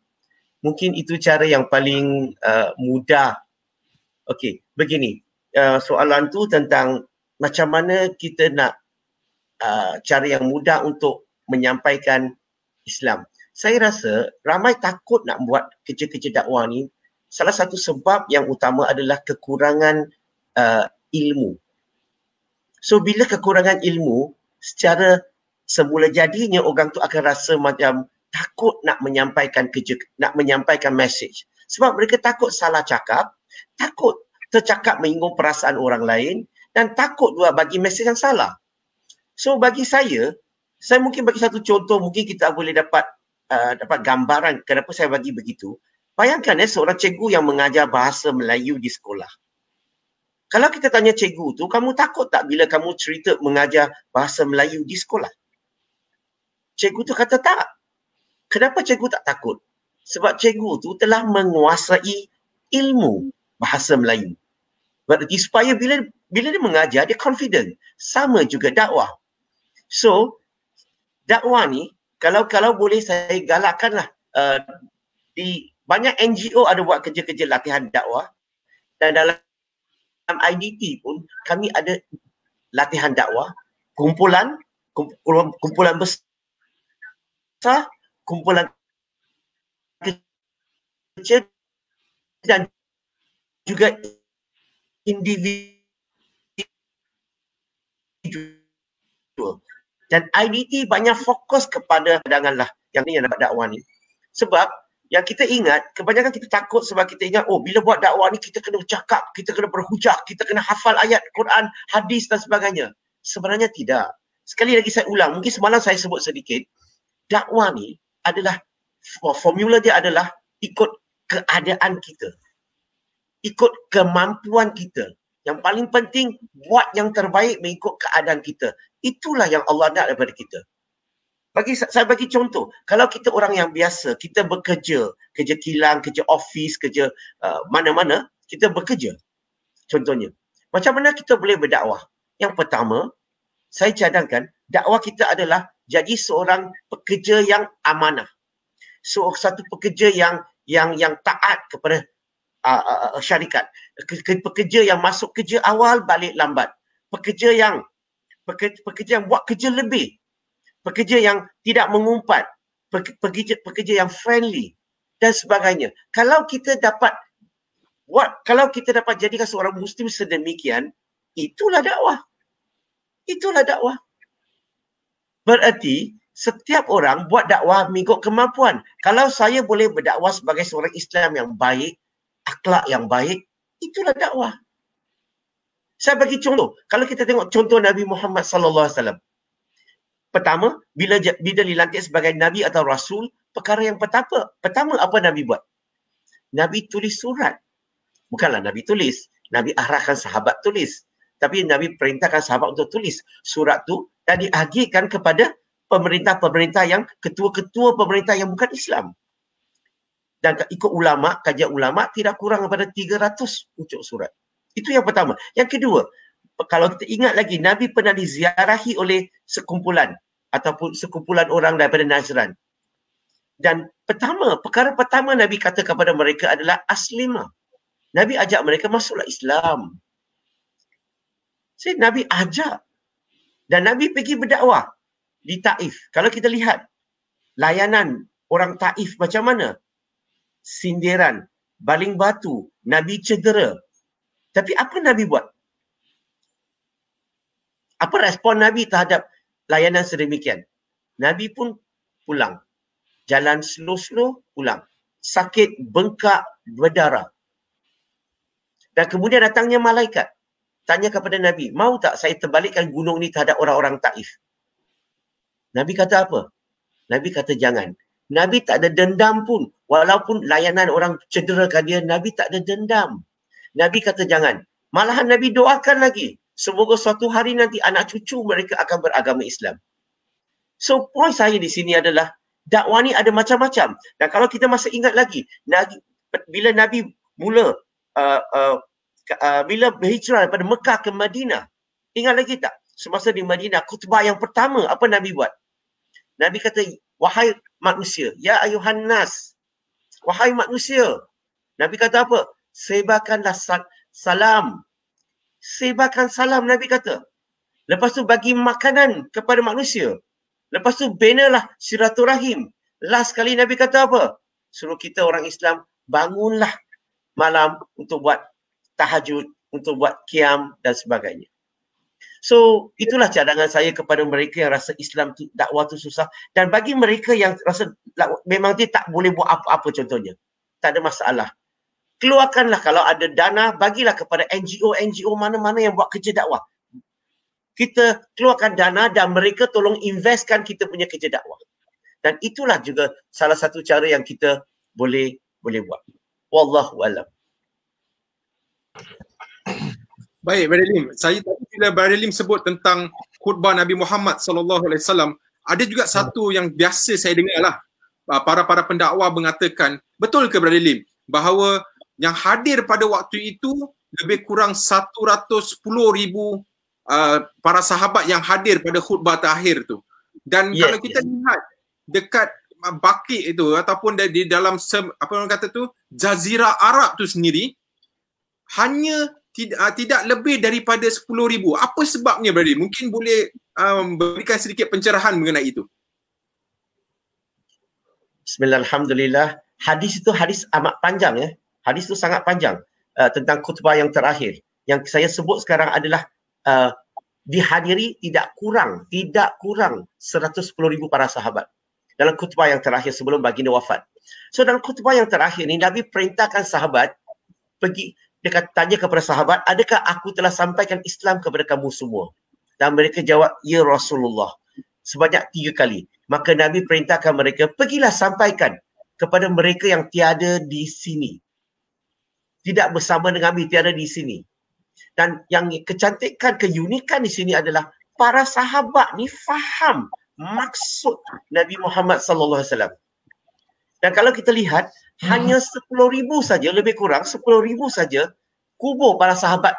Mungkin itu cara yang paling uh, mudah. Okey, begini. Uh, soalan tu tentang macam mana kita nak Uh, cara yang mudah untuk menyampaikan Islam. Saya rasa ramai takut nak buat kerja-kerja dakwah ni. Salah satu sebab yang utama adalah kekurangan uh, ilmu. So bila kekurangan ilmu, secara semula jadinya orang tu akan rasa macam takut nak menyampaikan kerja, nak menyampaikan message. Sebab mereka takut salah cakap, takut tercakap menyinggung perasaan orang lain dan takut juga bagi mesej yang salah. So bagi saya, saya mungkin bagi satu contoh mungkin kita boleh dapat uh, dapat gambaran kenapa saya bagi begitu. Bayangkan eh seorang cikgu yang mengajar bahasa Melayu di sekolah. Kalau kita tanya cikgu tu, kamu takut tak bila kamu cerita mengajar bahasa Melayu di sekolah? Cikgu tu kata tak. Kenapa cikgu tak takut? Sebab cikgu tu telah menguasai ilmu bahasa Melayu. Berarti supaya bila bila dia mengajar, dia confident. Sama juga dakwah. So dakwa ni kalau kalau boleh saya galakkanlah uh, di banyak NGO ada buat kerja-kerja latihan dakwah dan dalam dalam IDT pun kami ada latihan dakwah kumpulan, kumpulan besar kumpulan kecil dan juga individu dan IDT banyak fokus kepada cadangan lah yang ni yang dapat dakwah ni. Sebab yang kita ingat, kebanyakan kita takut sebab kita ingat, oh bila buat dakwah ni kita kena cakap kita kena berhujah, kita kena hafal ayat Quran, hadis dan sebagainya. Sebenarnya tidak. Sekali lagi saya ulang, mungkin semalam saya sebut sedikit, dakwah ni adalah, formula dia adalah ikut keadaan kita. Ikut kemampuan kita, yang paling penting buat yang terbaik mengikut keadaan kita. Itulah yang Allah nak daripada kita. Bagi saya bagi contoh, kalau kita orang yang biasa, kita bekerja, kerja kilang, kerja office, kerja uh, mana-mana, kita bekerja. Contohnya, macam mana kita boleh berdakwah? Yang pertama, saya cadangkan dakwah kita adalah jadi seorang pekerja yang amanah. So, satu pekerja yang yang yang taat kepada uh, uh, syarikat ke, pekerja yang masuk kerja awal balik lambat pekerja yang pekerja, pekerja yang buat kerja lebih pekerja yang tidak mengumpat pekerja pekerja yang friendly dan sebagainya kalau kita dapat buat kalau kita dapat jadikan seorang muslim sedemikian itulah dakwah itulah dakwah Bererti setiap orang buat dakwah mengikut kemampuan. Kalau saya boleh berdakwah sebagai seorang Islam yang baik, akhlak yang baik, itulah dakwah. Saya bagi contoh. Kalau kita tengok contoh Nabi Muhammad sallallahu alaihi wasallam. Pertama, bila bila dilantik sebagai nabi atau rasul, perkara yang pertama, pertama apa Nabi buat? Nabi tulis surat. Bukanlah Nabi tulis, Nabi arahkan sahabat tulis. Tapi Nabi perintahkan sahabat untuk tulis surat tu dan diagihkan kepada pemerintah-pemerintah yang ketua-ketua pemerintah yang bukan Islam dan ikut ulama kajian ulama tidak kurang daripada 300 pucuk surat itu yang pertama yang kedua kalau kita ingat lagi nabi pernah diziarahi oleh sekumpulan ataupun sekumpulan orang daripada Najran dan pertama perkara pertama nabi kata kepada mereka adalah aslima nabi ajak mereka masuklah Islam jadi nabi ajak dan nabi pergi berdakwah di Taif kalau kita lihat layanan orang Taif macam mana sindiran, baling batu, Nabi cedera. Tapi apa Nabi buat? Apa respon Nabi terhadap layanan sedemikian? Nabi pun pulang. Jalan slow-slow pulang. Sakit bengkak berdarah. Dan kemudian datangnya malaikat. Tanya kepada Nabi, mau tak saya terbalikkan gunung ni terhadap orang-orang Taif? Nabi kata apa? Nabi kata jangan. Nabi tak ada dendam pun. Walaupun layanan orang cederakan dia, Nabi tak ada dendam. Nabi kata jangan. Malahan Nabi doakan lagi. Semoga suatu hari nanti anak cucu mereka akan beragama Islam. So point saya di sini adalah dakwah ni ada macam-macam. Dan kalau kita masih ingat lagi, Nabi, bila Nabi mula uh, uh, uh, bila berhijrah daripada Mekah ke Madinah, ingat lagi tak? Semasa di Madinah, khutbah yang pertama apa Nabi buat? Nabi kata, wahai manusia. Ya ayuhan nas. Wahai manusia. Nabi kata apa? Sebarkanlah salam. Sebarkan salam Nabi kata. Lepas tu bagi makanan kepada manusia. Lepas tu benalah siratul rahim. Last kali Nabi kata apa? Suruh kita orang Islam bangunlah malam untuk buat tahajud, untuk buat kiam dan sebagainya. So itulah cadangan saya kepada mereka yang rasa Islam tu dakwah tu susah dan bagi mereka yang rasa lah, memang dia tak boleh buat apa-apa contohnya. Tak ada masalah. Keluarkanlah kalau ada dana bagilah kepada NGO NGO mana-mana yang buat kerja dakwah. Kita keluarkan dana dan mereka tolong investkan kita punya kerja dakwah. Dan itulah juga salah satu cara yang kita boleh boleh buat. Wallahu alam. Baik, Madeline. Saya tadi bila Barilim sebut tentang khutbah Nabi Muhammad sallallahu alaihi wasallam, ada juga satu yang biasa saya dengarlah. Ah, Para-para pendakwa mengatakan, betul ke Barilim bahawa yang hadir pada waktu itu lebih kurang 110,000 uh, ah, para sahabat yang hadir pada khutbah terakhir tu. Dan yeah, kalau kita yeah. lihat dekat ah, Baki itu ataupun di dalam apa orang kata tu, Jazira Arab tu sendiri hanya tidak, uh, tidak lebih daripada 10,000. Apa sebabnya, brother? Mungkin boleh um, berikan sedikit pencerahan mengenai itu. Bismillahirrahmanirrahim. Hadis itu hadis amat panjang ya. Hadis itu sangat panjang uh, tentang khutbah yang terakhir. Yang saya sebut sekarang adalah uh, dihadiri tidak kurang, tidak kurang 110,000 para sahabat dalam khutbah yang terakhir sebelum baginda wafat. So dalam khutbah yang terakhir ni Nabi perintahkan sahabat pergi dia kata tanya kepada sahabat, adakah aku telah sampaikan Islam kepada kamu semua? Dan mereka jawab, ya Rasulullah. Sebanyak tiga kali. Maka Nabi perintahkan mereka, pergilah sampaikan kepada mereka yang tiada di sini. Tidak bersama dengan kami, tiada di sini. Dan yang kecantikan, keunikan di sini adalah para sahabat ni faham maksud Nabi Muhammad sallallahu alaihi wasallam. Dan kalau kita lihat Hmm. hanya sepuluh ribu saja lebih kurang sepuluh ribu saja kubur para sahabat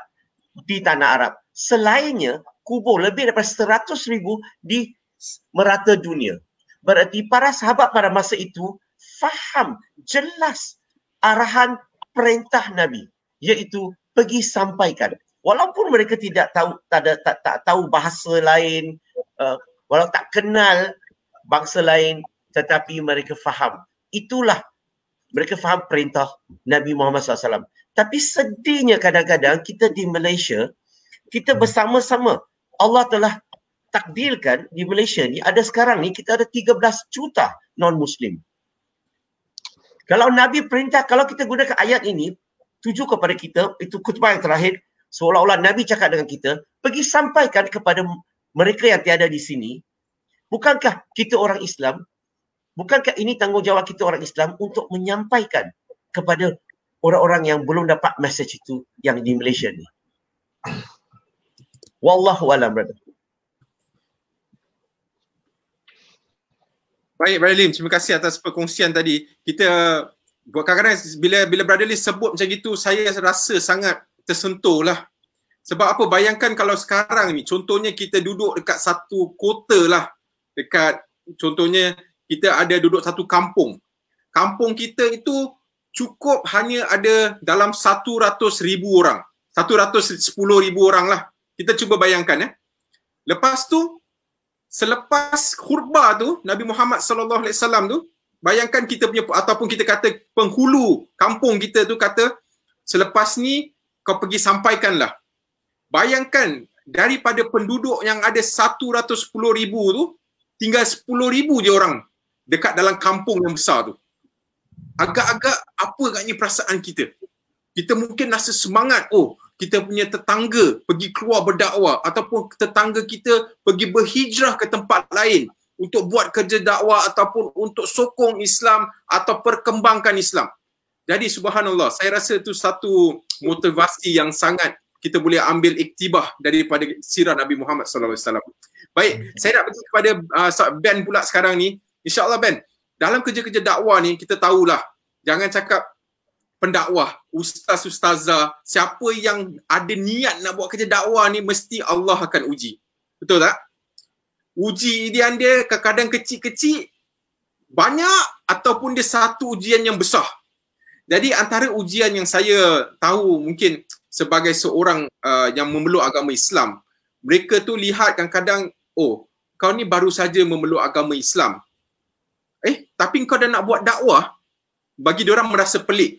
di tanah Arab. Selainnya kubur lebih daripada seratus ribu di merata dunia. Berarti para sahabat pada masa itu faham jelas arahan perintah Nabi iaitu pergi sampaikan. Walaupun mereka tidak tahu tak, ada, tak, tak tahu bahasa lain, uh, walau tak kenal bangsa lain tetapi mereka faham. Itulah mereka faham perintah Nabi Muhammad SAW. Tapi sedihnya kadang-kadang kita di Malaysia, kita bersama-sama Allah telah takdirkan di Malaysia ni ada sekarang ni kita ada 13 juta non-Muslim. Kalau Nabi perintah, kalau kita gunakan ayat ini, tuju kepada kita, itu khutbah yang terakhir, seolah-olah Nabi cakap dengan kita, pergi sampaikan kepada mereka yang tiada di sini, bukankah kita orang Islam, Bukankah ini tanggungjawab kita orang Islam untuk menyampaikan kepada orang-orang yang belum dapat message itu yang di Malaysia ni? Wallahu alam brother. Baik Brother Lim, terima kasih atas perkongsian tadi. Kita buat kadang-kadang bila bila Brother Lim sebut macam itu saya rasa sangat tersentuh lah. Sebab apa? Bayangkan kalau sekarang ni contohnya kita duduk dekat satu kota lah. Dekat contohnya kita ada duduk satu kampung. Kampung kita itu cukup hanya ada dalam 100 ribu orang. 110 ribu orang lah. Kita cuba bayangkan ya. Lepas tu, selepas khurba tu, Nabi Muhammad SAW tu, bayangkan kita punya ataupun kita kata penghulu kampung kita tu kata, selepas ni kau pergi sampaikan lah. Bayangkan daripada penduduk yang ada 110 ribu tu, tinggal 10 ribu je orang dekat dalam kampung yang besar tu. Agak-agak apa agaknya perasaan kita? Kita mungkin rasa semangat, oh kita punya tetangga pergi keluar berdakwah ataupun tetangga kita pergi berhijrah ke tempat lain untuk buat kerja dakwah ataupun untuk sokong Islam atau perkembangkan Islam. Jadi subhanallah, saya rasa itu satu motivasi yang sangat kita boleh ambil iktibah daripada sirah Nabi Muhammad sallallahu alaihi Baik, saya nak pergi kepada uh, Ben pula sekarang ni. InsyaAllah Ben, dalam kerja-kerja dakwah ni kita tahulah jangan cakap pendakwah, ustaz, ustazah, siapa yang ada niat nak buat kerja dakwah ni mesti Allah akan uji. Betul tak? Uji dia dia kadang-kadang kecil-kecil banyak ataupun dia satu ujian yang besar. Jadi antara ujian yang saya tahu mungkin sebagai seorang uh, yang memeluk agama Islam, mereka tu lihat kadang-kadang oh kau ni baru saja memeluk agama Islam eh tapi kau dah nak buat dakwah bagi dia orang merasa pelik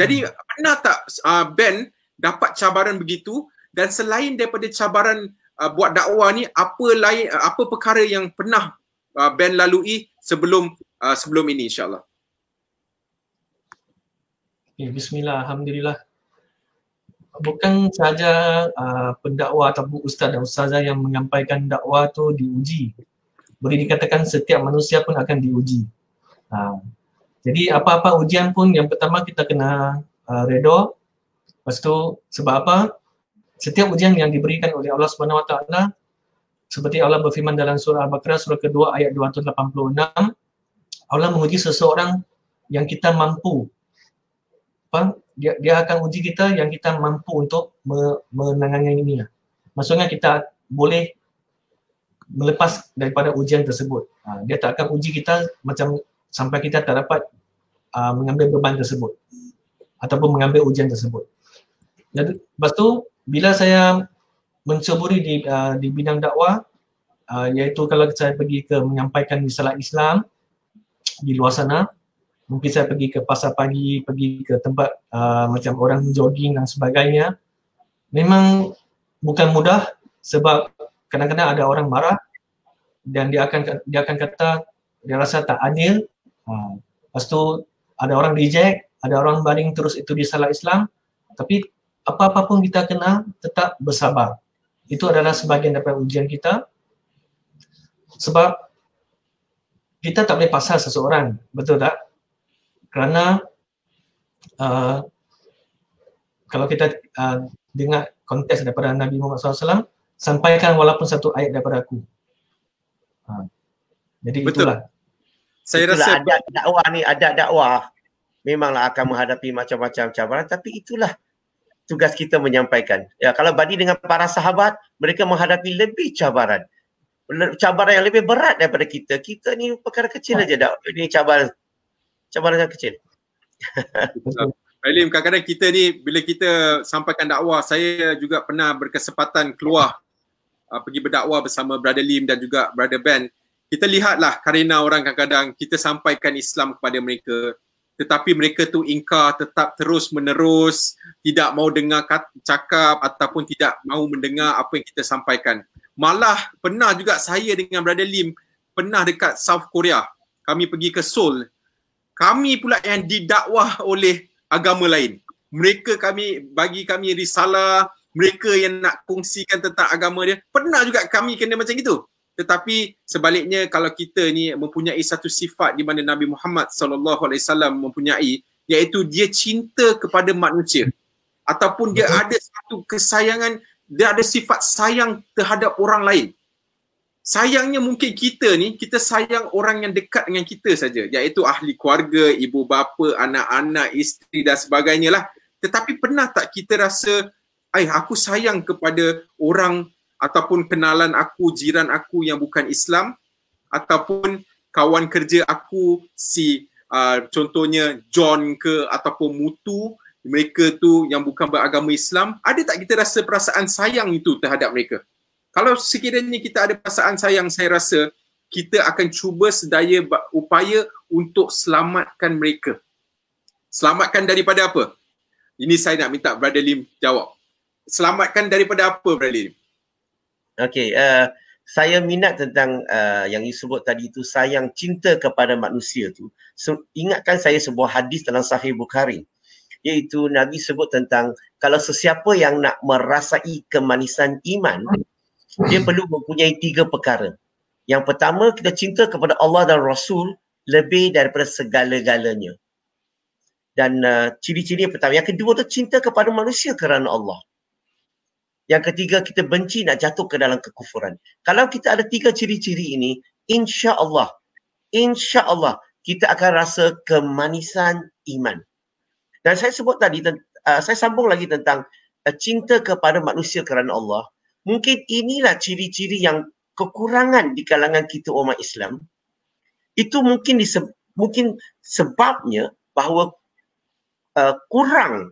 jadi hmm. pernah tak uh, band dapat cabaran begitu dan selain daripada cabaran uh, buat dakwah ni apa lain uh, apa perkara yang pernah uh, band lalui sebelum uh, sebelum ini insyaallah okay, bismillah alhamdulillah bukan sahaja uh, pendakwah ataupun ustaz dan ustazah yang menyampaikan dakwah tu diuji boleh dikatakan setiap manusia pun akan diuji. Ha. Jadi apa-apa ujian pun yang pertama kita kena uh, ha, redha. Lepas tu sebab apa? Setiap ujian yang diberikan oleh Allah Subhanahu Wa Taala seperti Allah berfirman dalam surah Al-Baqarah surah kedua ayat 286 Allah menguji seseorang yang kita mampu apa? Dia, dia akan uji kita yang kita mampu untuk menangani ini. Maksudnya kita boleh melepas daripada ujian tersebut. Ha, dia tak akan uji kita macam sampai kita tak dapat uh, mengambil beban tersebut ataupun mengambil ujian tersebut. Jadi lepas tu bila saya mencuburi di uh, di bidang dakwah uh, iaitu kalau saya pergi ke menyampaikan risalah Islam di luar sana mungkin saya pergi ke pasar pagi, pergi ke tempat uh, macam orang jogging dan sebagainya memang bukan mudah sebab kadang-kadang ada orang marah dan dia akan dia akan kata dia rasa tak adil. Ha. Lepas tu ada orang reject, ada orang banding terus itu di salah Islam. Tapi apa-apa pun kita kena tetap bersabar. Itu adalah sebahagian daripada ujian kita. Sebab kita tak boleh pasal seseorang, betul tak? Kerana uh, kalau kita uh, dengar konteks daripada Nabi Muhammad SAW, sampaikan walaupun satu ayat daripada aku. Ha. Jadi Betul. itulah. Saya itulah rasa adat dakwah ni, adat dakwah memanglah akan menghadapi macam-macam cabaran tapi itulah tugas kita menyampaikan. Ya, kalau badi dengan para sahabat, mereka menghadapi lebih cabaran. Cabaran yang lebih berat daripada kita. Kita ni perkara kecil saja dah. Ini cabaran cabaran yang kecil. Alim, [laughs] kadang-kadang kita ni bila kita sampaikan dakwah, saya juga pernah berkesempatan keluar uh, pergi berdakwah bersama Brother Lim dan juga Brother Ben kita lihatlah karena orang kadang-kadang kita sampaikan Islam kepada mereka tetapi mereka tu ingkar tetap terus menerus tidak mau dengar cakap ataupun tidak mau mendengar apa yang kita sampaikan malah pernah juga saya dengan Brother Lim pernah dekat South Korea kami pergi ke Seoul kami pula yang didakwah oleh agama lain mereka kami bagi kami risalah mereka yang nak kongsikan tentang agama dia pernah juga kami kena macam itu tetapi sebaliknya kalau kita ni mempunyai satu sifat di mana Nabi Muhammad sallallahu alaihi wasallam mempunyai iaitu dia cinta kepada manusia ataupun dia ada satu kesayangan dia ada sifat sayang terhadap orang lain sayangnya mungkin kita ni kita sayang orang yang dekat dengan kita saja iaitu ahli keluarga ibu bapa anak-anak isteri dan sebagainya lah tetapi pernah tak kita rasa Eh, aku sayang kepada orang ataupun kenalan aku, jiran aku yang bukan Islam ataupun kawan kerja aku si uh, contohnya John ke ataupun Mutu mereka tu yang bukan beragama Islam, ada tak kita rasa perasaan sayang itu terhadap mereka? Kalau sekiranya kita ada perasaan sayang, saya rasa kita akan cuba sedaya upaya untuk selamatkan mereka. Selamatkan daripada apa? Ini saya nak minta Brother Lim jawab selamatkan daripada apa Bradley? Okay, uh, saya minat tentang uh, yang you sebut tadi itu sayang cinta kepada manusia tu. So, ingatkan saya sebuah hadis dalam Sahih Bukhari iaitu Nabi sebut tentang kalau sesiapa yang nak merasai kemanisan iman dia perlu mempunyai tiga perkara. Yang pertama kita cinta kepada Allah dan Rasul lebih daripada segala-galanya. Dan uh, ciri-ciri pertama. Yang kedua tu cinta kepada manusia kerana Allah. Yang ketiga kita benci nak jatuh ke dalam kekufuran. Kalau kita ada tiga ciri-ciri ini, insya-Allah insya-Allah kita akan rasa kemanisan iman. Dan saya sebut tadi uh, saya sambung lagi tentang uh, cinta kepada manusia kerana Allah. Mungkin inilah ciri-ciri yang kekurangan di kalangan kita umat Islam. Itu mungkin mungkin sebabnya bahawa uh, kurang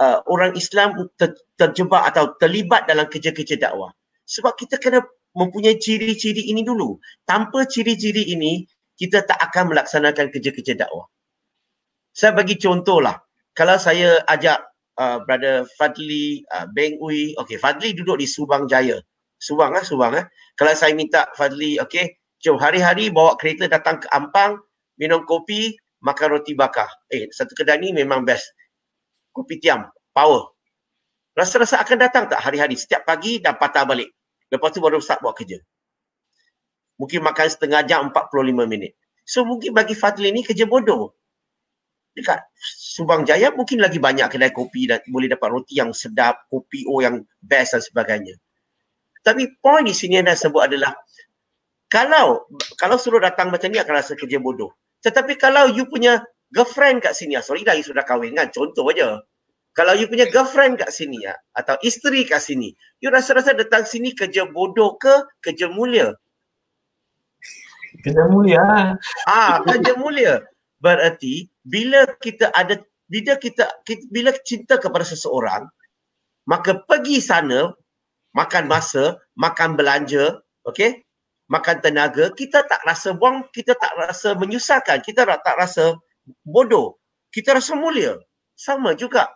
uh, orang Islam ter, terjebak atau terlibat dalam kerja-kerja dakwah. Sebab kita kena mempunyai ciri-ciri ini dulu. Tanpa ciri-ciri ini, kita tak akan melaksanakan kerja-kerja dakwah. Saya bagi contohlah. Kalau saya ajak uh, Brother Fadli, uh, Beng Ui. Okay, Fadli duduk di Subang Jaya. Subang lah, Subang lah. Kalau saya minta Fadli, okay. Jom hari-hari bawa kereta datang ke Ampang, minum kopi, makan roti bakar. Eh, satu kedai ni memang best kopitiam, power. Rasa-rasa akan datang tak hari-hari? Setiap pagi dan patah balik. Lepas tu baru start buat kerja. Mungkin makan setengah jam 45 minit. So mungkin bagi Fadli ni kerja bodoh. Dekat Subang Jaya mungkin lagi banyak kedai kopi dan boleh dapat roti yang sedap, kopi O yang best dan sebagainya. Tapi poin di sini yang saya sebut adalah kalau kalau suruh datang macam ni akan rasa kerja bodoh. Tetapi kalau you punya girlfriend kat sini, ah, sorry dah, you sudah kahwin kan, contoh aja. Kalau you punya girlfriend kat sini ya, atau isteri kat sini, you rasa-rasa datang sini kerja bodoh ke kerja mulia? Kerja mulia. Ah. ah, kerja mulia. Berarti bila kita ada bila kita, kita bila cinta kepada seseorang, maka pergi sana makan masa, makan belanja, okey? Makan tenaga, kita tak rasa buang, kita tak rasa menyusahkan, kita tak rasa bodoh. Kita rasa mulia. Sama juga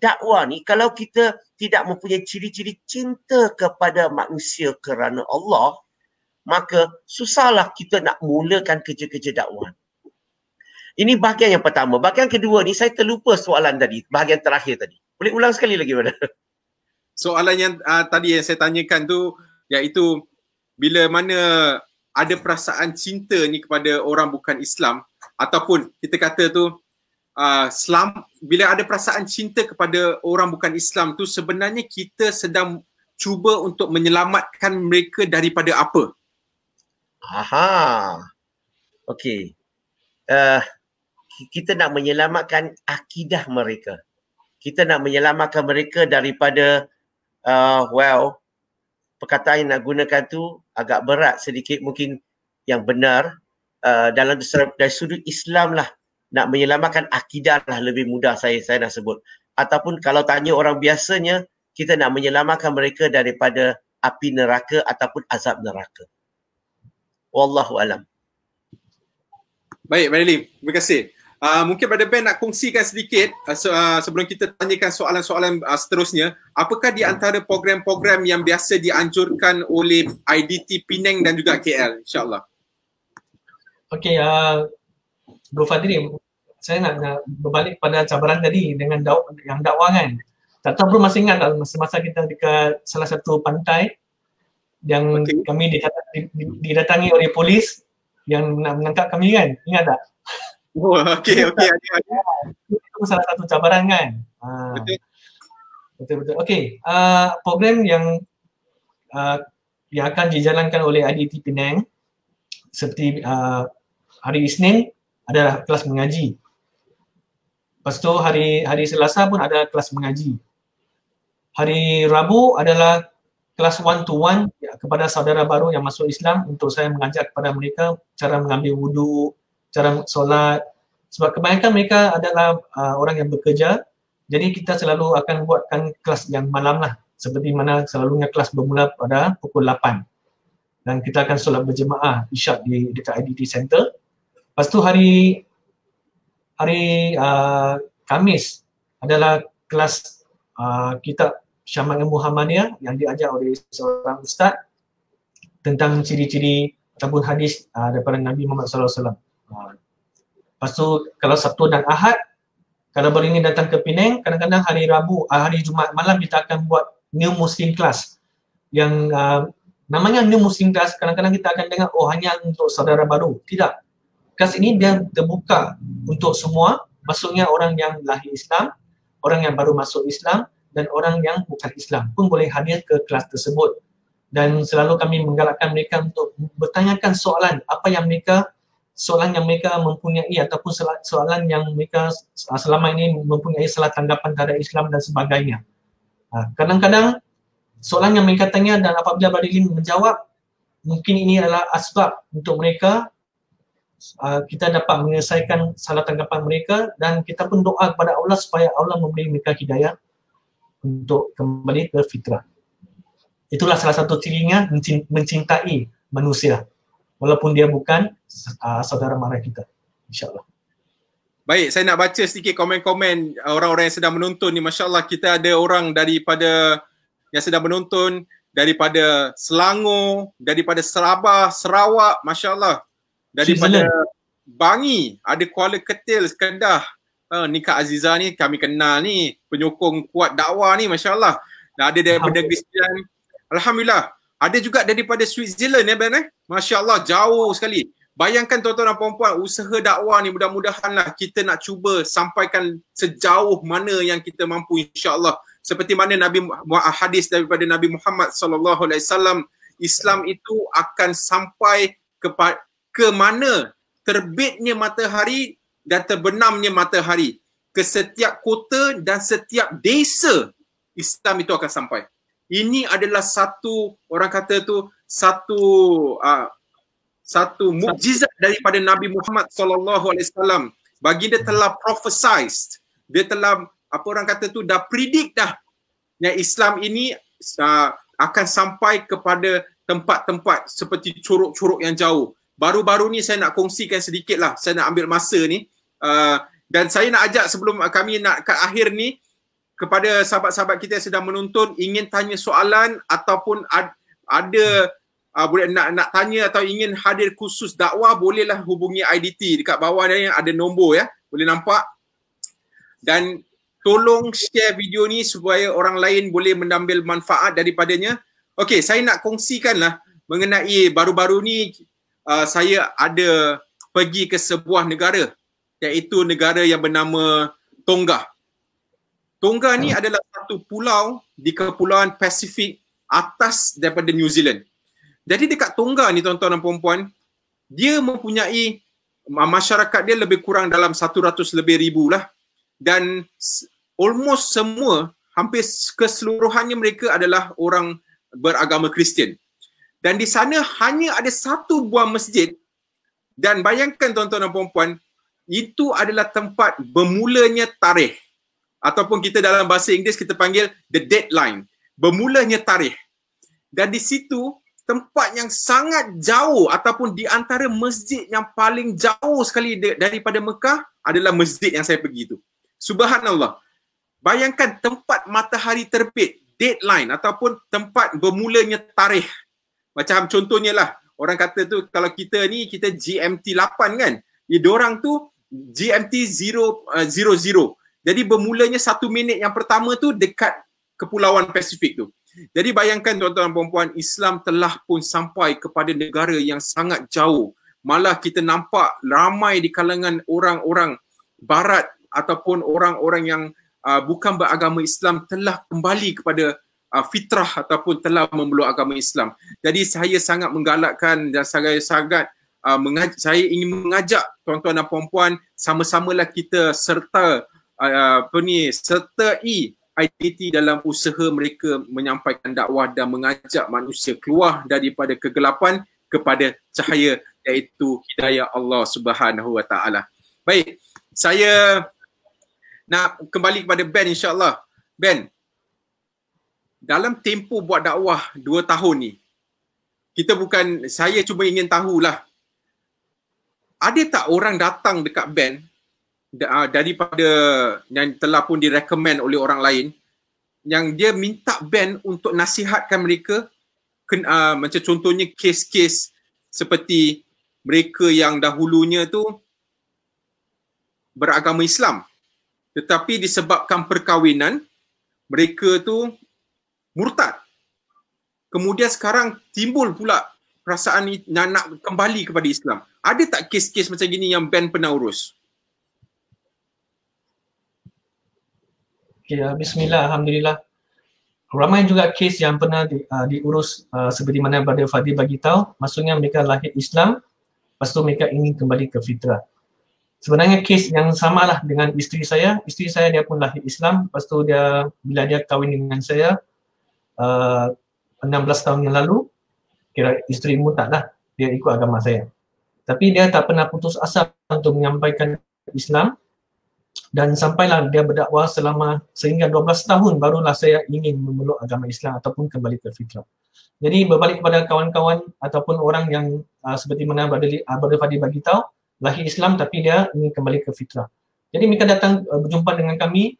dakwah ni kalau kita tidak mempunyai ciri-ciri cinta kepada manusia kerana Allah, maka susahlah kita nak mulakan kerja-kerja dakwah. Ini bahagian yang pertama. Bahagian kedua ni saya terlupa soalan tadi, bahagian terakhir tadi. Boleh ulang sekali lagi mana? Soalan yang uh, tadi yang saya tanyakan tu iaitu bila mana ada perasaan cinta ni kepada orang bukan Islam ataupun kita kata tu uh, selam bila ada perasaan cinta kepada orang bukan Islam tu sebenarnya kita sedang cuba untuk menyelamatkan mereka daripada apa? Aha. Okey. Uh, kita nak menyelamatkan akidah mereka. Kita nak menyelamatkan mereka daripada uh, well perkataan yang nak gunakan tu agak berat sedikit mungkin yang benar Uh, dalam dari sudut Islam lah nak menyelamatkan akidah lah lebih mudah saya saya nak sebut ataupun kalau tanya orang biasanya kita nak menyelamatkan mereka daripada api neraka ataupun azab neraka. Wallahu alam. Baik, Pak Lim. Terima kasih. Uh, mungkin pada Ben nak kongsikan sedikit uh, se- uh, sebelum kita tanyakan soalan-soalan uh, seterusnya. Apakah di antara program-program yang biasa dianjurkan oleh IDT Penang dan juga KL? InsyaAllah. Okey, uh, Bro Fadri, saya nak, nak berbalik pada cabaran tadi dengan dakwa, yang dakwa kan. Tak tahu Bro masih ingat tak semasa kita dekat salah satu pantai yang okay. kami didatangi oleh polis yang nak menangkap kami kan? Ingat tak? Oh, okey, okey. [laughs] Itu salah satu cabaran kan? Ah. Betul. Betul, betul. Okey, uh, program yang uh, yang akan dijalankan oleh IDT Penang seperti uh, hari Isnin adalah kelas mengaji. Lepas tu hari hari Selasa pun ada kelas mengaji. Hari Rabu adalah kelas one to one kepada saudara baru yang masuk Islam untuk saya mengajar kepada mereka cara mengambil wudu, cara solat. Sebab kebanyakan mereka adalah uh, orang yang bekerja. Jadi kita selalu akan buatkan kelas yang malam lah. Seperti mana selalunya kelas bermula pada pukul 8. Dan kita akan solat berjemaah isyak di dekat IDT Center. Lepas tu hari hari uh, Kamis adalah kelas uh, kitab Syamat Ilmu Hamaniah yang diajar oleh seorang ustaz tentang ciri-ciri ataupun hadis uh, daripada Nabi Muhammad SAW. Uh, lepas tu kalau Sabtu dan Ahad, kalau baru ingin datang ke Penang, kadang-kadang hari Rabu, uh, hari Jumaat malam kita akan buat New Muslim Class yang uh, namanya New Muslim Class, kadang-kadang kita akan dengar, oh hanya untuk saudara baru. Tidak, kelas ini dia terbuka untuk semua maksudnya orang yang lahir Islam orang yang baru masuk Islam dan orang yang bukan Islam pun boleh hadir ke kelas tersebut dan selalu kami menggalakkan mereka untuk bertanyakan soalan apa yang mereka soalan yang mereka mempunyai ataupun soalan yang mereka selama ini mempunyai salah tanggapan terhadap Islam dan sebagainya. Ha, kadang-kadang soalan yang mereka tanya dan apabila Badilin menjawab, mungkin ini adalah asbab untuk mereka uh, kita dapat menyelesaikan salah tanggapan mereka dan kita pun doa kepada Allah supaya Allah memberi mereka hidayah untuk kembali ke fitrah. Itulah salah satu cirinya mencintai manusia walaupun dia bukan uh, saudara mara kita. InsyaAllah. Baik, saya nak baca sedikit komen-komen orang-orang yang sedang menonton ni. Masya Allah, kita ada orang daripada yang sedang menonton daripada Selangor, daripada Sabah, Sarawak. Masya Allah, daripada Bangi ada Kuala Ketil Skendah uh, ha, ni Kak Aziza ni kami kenal ni penyokong kuat dakwah ni Masya Allah dan ada daripada Kristian Alhamdulillah ada juga daripada Switzerland ya Ben eh Masya Allah jauh sekali bayangkan tuan-tuan dan puan-puan usaha dakwah ni mudah-mudahanlah kita nak cuba sampaikan sejauh mana yang kita mampu Insya Allah seperti mana Nabi hadis daripada Nabi Muhammad saw. Islam itu akan sampai kepada ke mana terbitnya matahari dan terbenamnya matahari ke setiap kota dan setiap desa Islam itu akan sampai. Ini adalah satu orang kata tu satu uh, satu mukjizat daripada Nabi Muhammad sallallahu alaihi wasallam. Baginda telah prophesized. Dia telah apa orang kata tu dah predict dah yang Islam ini uh, akan sampai kepada tempat-tempat seperti curuk-curuk yang jauh baru-baru ni saya nak kongsikan sedikit lah saya nak ambil masa ni uh, dan saya nak ajak sebelum kami nak kat akhir ni kepada sahabat-sahabat kita yang sedang menonton ingin tanya soalan ataupun ad, ada uh, boleh nak nak tanya atau ingin hadir khusus dakwah bolehlah hubungi IDT dekat bawah ni ada nombor ya boleh nampak dan tolong share video ni supaya orang lain boleh mendambil manfaat daripadanya okey saya nak kongsikanlah mengenai baru-baru ni uh, saya ada pergi ke sebuah negara iaitu negara yang bernama Tonga. Tonga ni hmm. adalah satu pulau di kepulauan Pasifik atas daripada New Zealand. Jadi dekat Tonga ni tuan-tuan dan puan-puan, dia mempunyai masyarakat dia lebih kurang dalam 100 lebih ribu lah dan almost semua hampir keseluruhannya mereka adalah orang beragama Kristian dan di sana hanya ada satu buah masjid dan bayangkan tuan-tuan dan puan-puan itu adalah tempat bermulanya tarikh ataupun kita dalam bahasa Inggeris kita panggil the deadline bermulanya tarikh dan di situ tempat yang sangat jauh ataupun di antara masjid yang paling jauh sekali daripada Mekah adalah masjid yang saya pergi itu subhanallah bayangkan tempat matahari terbit deadline ataupun tempat bermulanya tarikh macam contohnya lah orang kata tu kalau kita ni kita GMT 8 kan. Ya orang tu GMT 0 000. Jadi bermulanya satu minit yang pertama tu dekat kepulauan Pasifik tu. Jadi bayangkan tuan-tuan dan puan-puan Islam telah pun sampai kepada negara yang sangat jauh. Malah kita nampak ramai di kalangan orang-orang barat ataupun orang-orang yang uh, bukan beragama Islam telah kembali kepada uh, fitrah ataupun telah memeluk agama Islam. Jadi saya sangat menggalakkan dan saya sangat uh, saya ingin mengajak tuan-tuan dan puan-puan sama-samalah kita serta uh, apa ni sertai IDT dalam usaha mereka menyampaikan dakwah dan mengajak manusia keluar daripada kegelapan kepada cahaya iaitu hidayah Allah Subhanahu Wa Taala. Baik, saya nak kembali kepada Ben insya-Allah. Ben, dalam tempoh buat dakwah dua tahun ni kita bukan saya cuma ingin tahulah ada tak orang datang dekat band uh, ah, daripada yang telah pun direkomen oleh orang lain yang dia minta band untuk nasihatkan mereka uh, macam contohnya kes-kes seperti mereka yang dahulunya tu beragama Islam tetapi disebabkan perkahwinan mereka tu murtad. Kemudian sekarang timbul pula perasaan ni nak, nak kembali kepada Islam. Ada tak kes-kes macam gini yang Ben pernah urus? Okay, uh, ah, Bismillah, Alhamdulillah. Ramai juga kes yang pernah di, uh, diurus uh, seperti mana Brother Fadil bagi tahu. Maksudnya mereka lahir Islam, lepas tu mereka ingin kembali ke fitrah. Sebenarnya kes yang samalah dengan isteri saya. Isteri saya dia pun lahir Islam, lepas tu dia, bila dia kahwin dengan saya, uh, 16 tahun yang lalu kira isteri pun taklah dia ikut agama saya tapi dia tak pernah putus asa untuk menyampaikan Islam dan sampailah dia berdakwah selama sehingga 12 tahun barulah saya ingin memeluk agama Islam ataupun kembali ke fitrah. Jadi berbalik kepada kawan-kawan ataupun orang yang uh, seperti mana Abdul uh, Abdul Fadi bagi tahu lahir Islam tapi dia ingin kembali ke fitrah. Jadi mereka datang uh, berjumpa dengan kami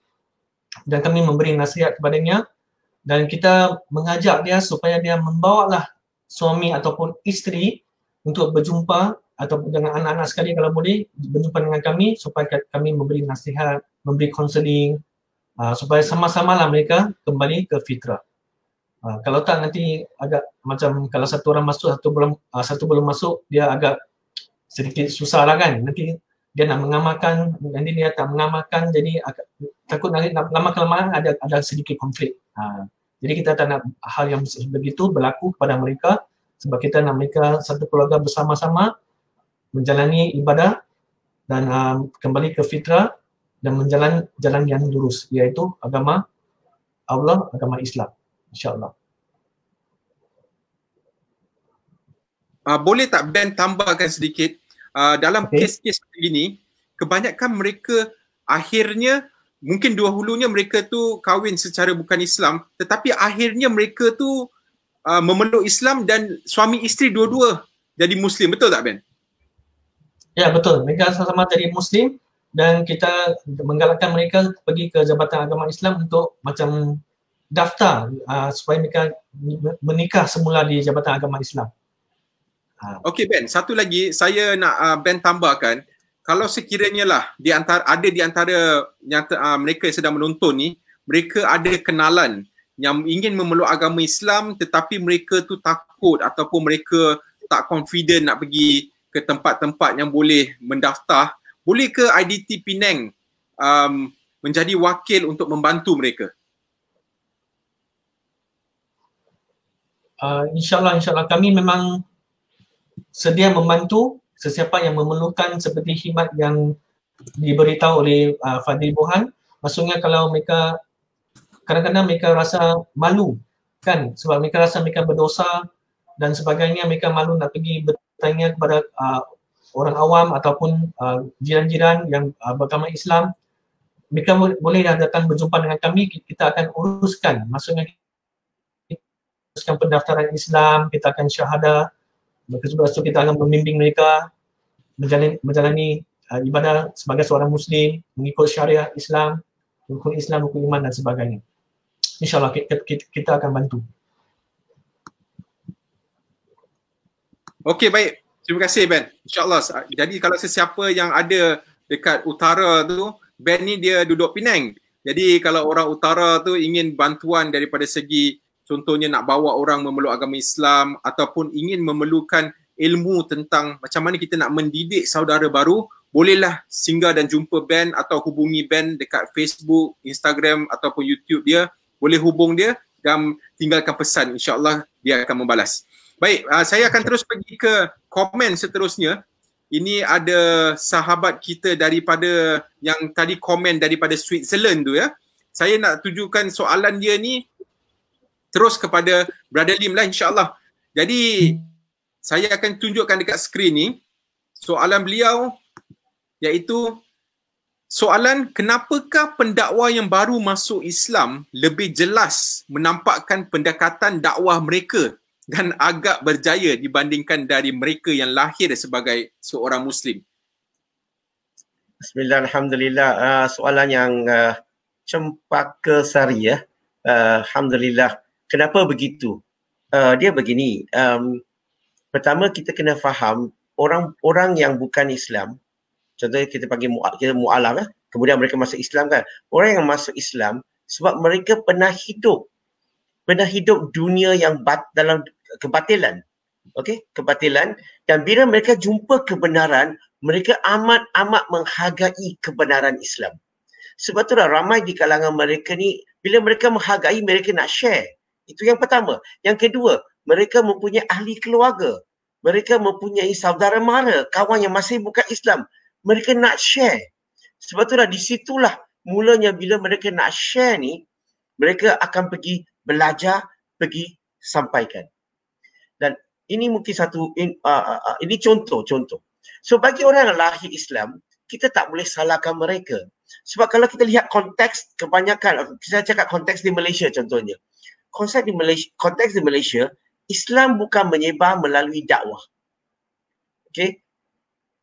dan kami memberi nasihat kepadanya dan kita mengajak dia supaya dia membawa lah suami ataupun isteri untuk berjumpa atau dengan anak-anak sekali kalau boleh berjumpa dengan kami supaya kami memberi nasihat, memberi konseling uh, supaya sama-sama lah mereka kembali ke fitrah. Uh, kalau tak nanti agak macam kalau satu orang masuk satu belum uh, satu belum masuk dia agak sedikit susah lah kan nanti dia nak mengamalkan nanti dia tak mengamalkan jadi agak, takut nanti lama kelamaan ada ada sedikit konflik ha. jadi kita tak nak hal yang begitu berlaku kepada mereka sebab kita nak mereka satu keluarga bersama-sama menjalani ibadah dan uh, kembali ke fitrah dan menjalan jalan yang lurus iaitu agama Allah agama Islam insyaallah uh, boleh tak Ben tambahkan sedikit uh, dalam okay. kes-kes begini kebanyakan mereka akhirnya mungkin dua hulunya mereka tu kahwin secara bukan Islam tetapi akhirnya mereka tu uh, memeluk Islam dan suami isteri dua-dua jadi muslim betul tak Ben? Ya betul mereka sama-sama jadi muslim dan kita menggalakkan mereka pergi ke Jabatan Agama Islam untuk macam daftar uh, supaya mereka menikah semula di Jabatan Agama Islam. Okey Ben, satu lagi saya nak uh, Ben tambahkan kalau sekiranya lah di antara ada di antara yang uh, ah, mereka yang sedang menonton ni mereka ada kenalan yang ingin memeluk agama Islam tetapi mereka tu takut ataupun mereka tak confident nak pergi ke tempat-tempat yang boleh mendaftar boleh ke IDT Penang um, menjadi wakil untuk membantu mereka? Uh, ah, InsyaAllah, insyaAllah kami memang sedia membantu sesiapa yang memerlukan seperti khidmat yang diberitahu oleh uh, Fadil Bohan maksudnya kalau mereka kadang-kadang mereka rasa malu kan sebab mereka rasa mereka berdosa dan sebagainya mereka malu nak pergi bertanya kepada uh, orang awam ataupun uh, jiran-jiran yang uh, beragama Islam mereka boleh datang berjumpa dengan kami kita akan uruskan maksudnya kita uruskan pendaftaran Islam kita akan syahadah Maka juga so kita akan membimbing mereka menjalani, menjalani uh, ibadah sebagai seorang Muslim, mengikut syariah Islam, hukum Islam, hukum iman dan sebagainya. InsyaAllah kita, kita, kita akan bantu. Okey, baik. Terima kasih, Ben. InsyaAllah. Jadi kalau sesiapa yang ada dekat utara tu, Ben ni dia duduk Penang. Jadi kalau orang utara tu ingin bantuan daripada segi contohnya nak bawa orang memeluk agama Islam ataupun ingin memerlukan ilmu tentang macam mana kita nak mendidik saudara baru, bolehlah singgah dan jumpa band atau hubungi band dekat Facebook, Instagram ataupun YouTube dia. Boleh hubung dia dan tinggalkan pesan. InsyaAllah dia akan membalas. Baik, uh, saya akan terus pergi ke komen seterusnya. Ini ada sahabat kita daripada yang tadi komen daripada Switzerland tu ya. Saya nak tujukan soalan dia ni terus kepada Brother Lim lah insyaAllah. Jadi saya akan tunjukkan dekat skrin ni soalan beliau iaitu soalan kenapakah pendakwa yang baru masuk Islam lebih jelas menampakkan pendekatan dakwah mereka dan agak berjaya dibandingkan dari mereka yang lahir sebagai seorang Muslim? Bismillah, Alhamdulillah. Uh, soalan yang uh, cempaka sari ya. Uh, Alhamdulillah kenapa begitu? Uh, dia begini. Um, pertama kita kena faham orang-orang yang bukan Islam, contohnya kita panggil mu'al, kita mu'alaf ya. Kemudian mereka masuk Islam kan. Orang yang masuk Islam sebab mereka pernah hidup pernah hidup dunia yang bat, dalam kebatilan. Okey, kebatilan dan bila mereka jumpa kebenaran, mereka amat-amat menghargai kebenaran Islam. Sebab itulah ramai di kalangan mereka ni bila mereka menghargai mereka nak share. Itu yang pertama. Yang kedua, mereka mempunyai ahli keluarga. Mereka mempunyai saudara mara, kawan yang masih bukan Islam. Mereka nak share. Sebab itulah di situlah mulanya bila mereka nak share ni, mereka akan pergi belajar, pergi sampaikan. Dan ini mungkin satu, in, uh, uh, uh, ini contoh-contoh. So bagi orang yang lahir Islam, kita tak boleh salahkan mereka. Sebab kalau kita lihat konteks kebanyakan, saya cakap konteks di Malaysia contohnya konsep di Malaysia, konteks di Malaysia, Islam bukan menyebar melalui dakwah. Okey.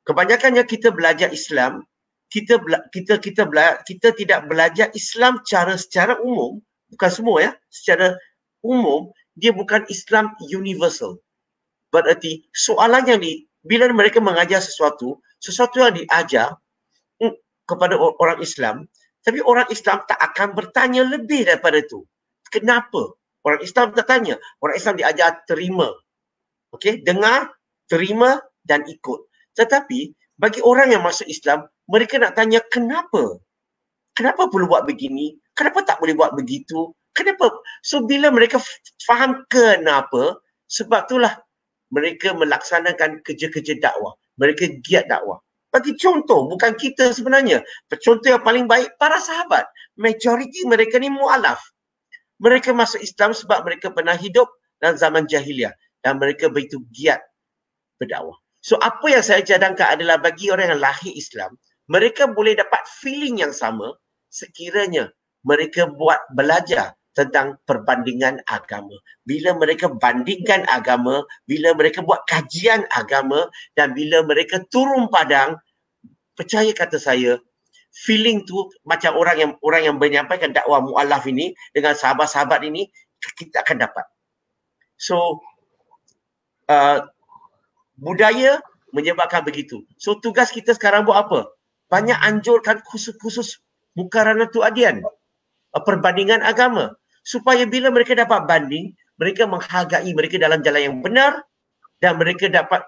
Kebanyakannya kita belajar Islam, kita bela- kita kita bela- kita tidak belajar Islam cara secara umum, bukan semua ya, secara umum dia bukan Islam universal. Berarti soalan yang di bila mereka mengajar sesuatu, sesuatu yang diajar mm, kepada orang Islam, tapi orang Islam tak akan bertanya lebih daripada itu kenapa? Orang Islam tak tanya. Orang Islam diajar terima. Okey, dengar, terima dan ikut. Tetapi bagi orang yang masuk Islam, mereka nak tanya kenapa? Kenapa perlu buat begini? Kenapa tak boleh buat begitu? Kenapa? So bila mereka faham kenapa, sebab itulah mereka melaksanakan kerja-kerja dakwah. Mereka giat dakwah. Bagi contoh, bukan kita sebenarnya. Contoh yang paling baik, para sahabat. Majoriti mereka ni mu'alaf. Mereka masuk Islam sebab mereka pernah hidup dalam zaman jahiliah dan mereka begitu giat berdakwah. So apa yang saya cadangkan adalah bagi orang yang lahir Islam, mereka boleh dapat feeling yang sama sekiranya mereka buat belajar tentang perbandingan agama. Bila mereka bandingkan agama, bila mereka buat kajian agama dan bila mereka turun padang, percaya kata saya, feeling tu macam orang yang orang yang menyampaikan dakwah mualaf ini dengan sahabat-sahabat ini kita akan dapat. So uh, budaya menyebabkan begitu. So tugas kita sekarang buat apa? Banyak anjurkan khusus-khusus bukan tu adian. Uh, perbandingan agama. Supaya bila mereka dapat banding, mereka menghargai mereka dalam jalan yang benar dan mereka dapat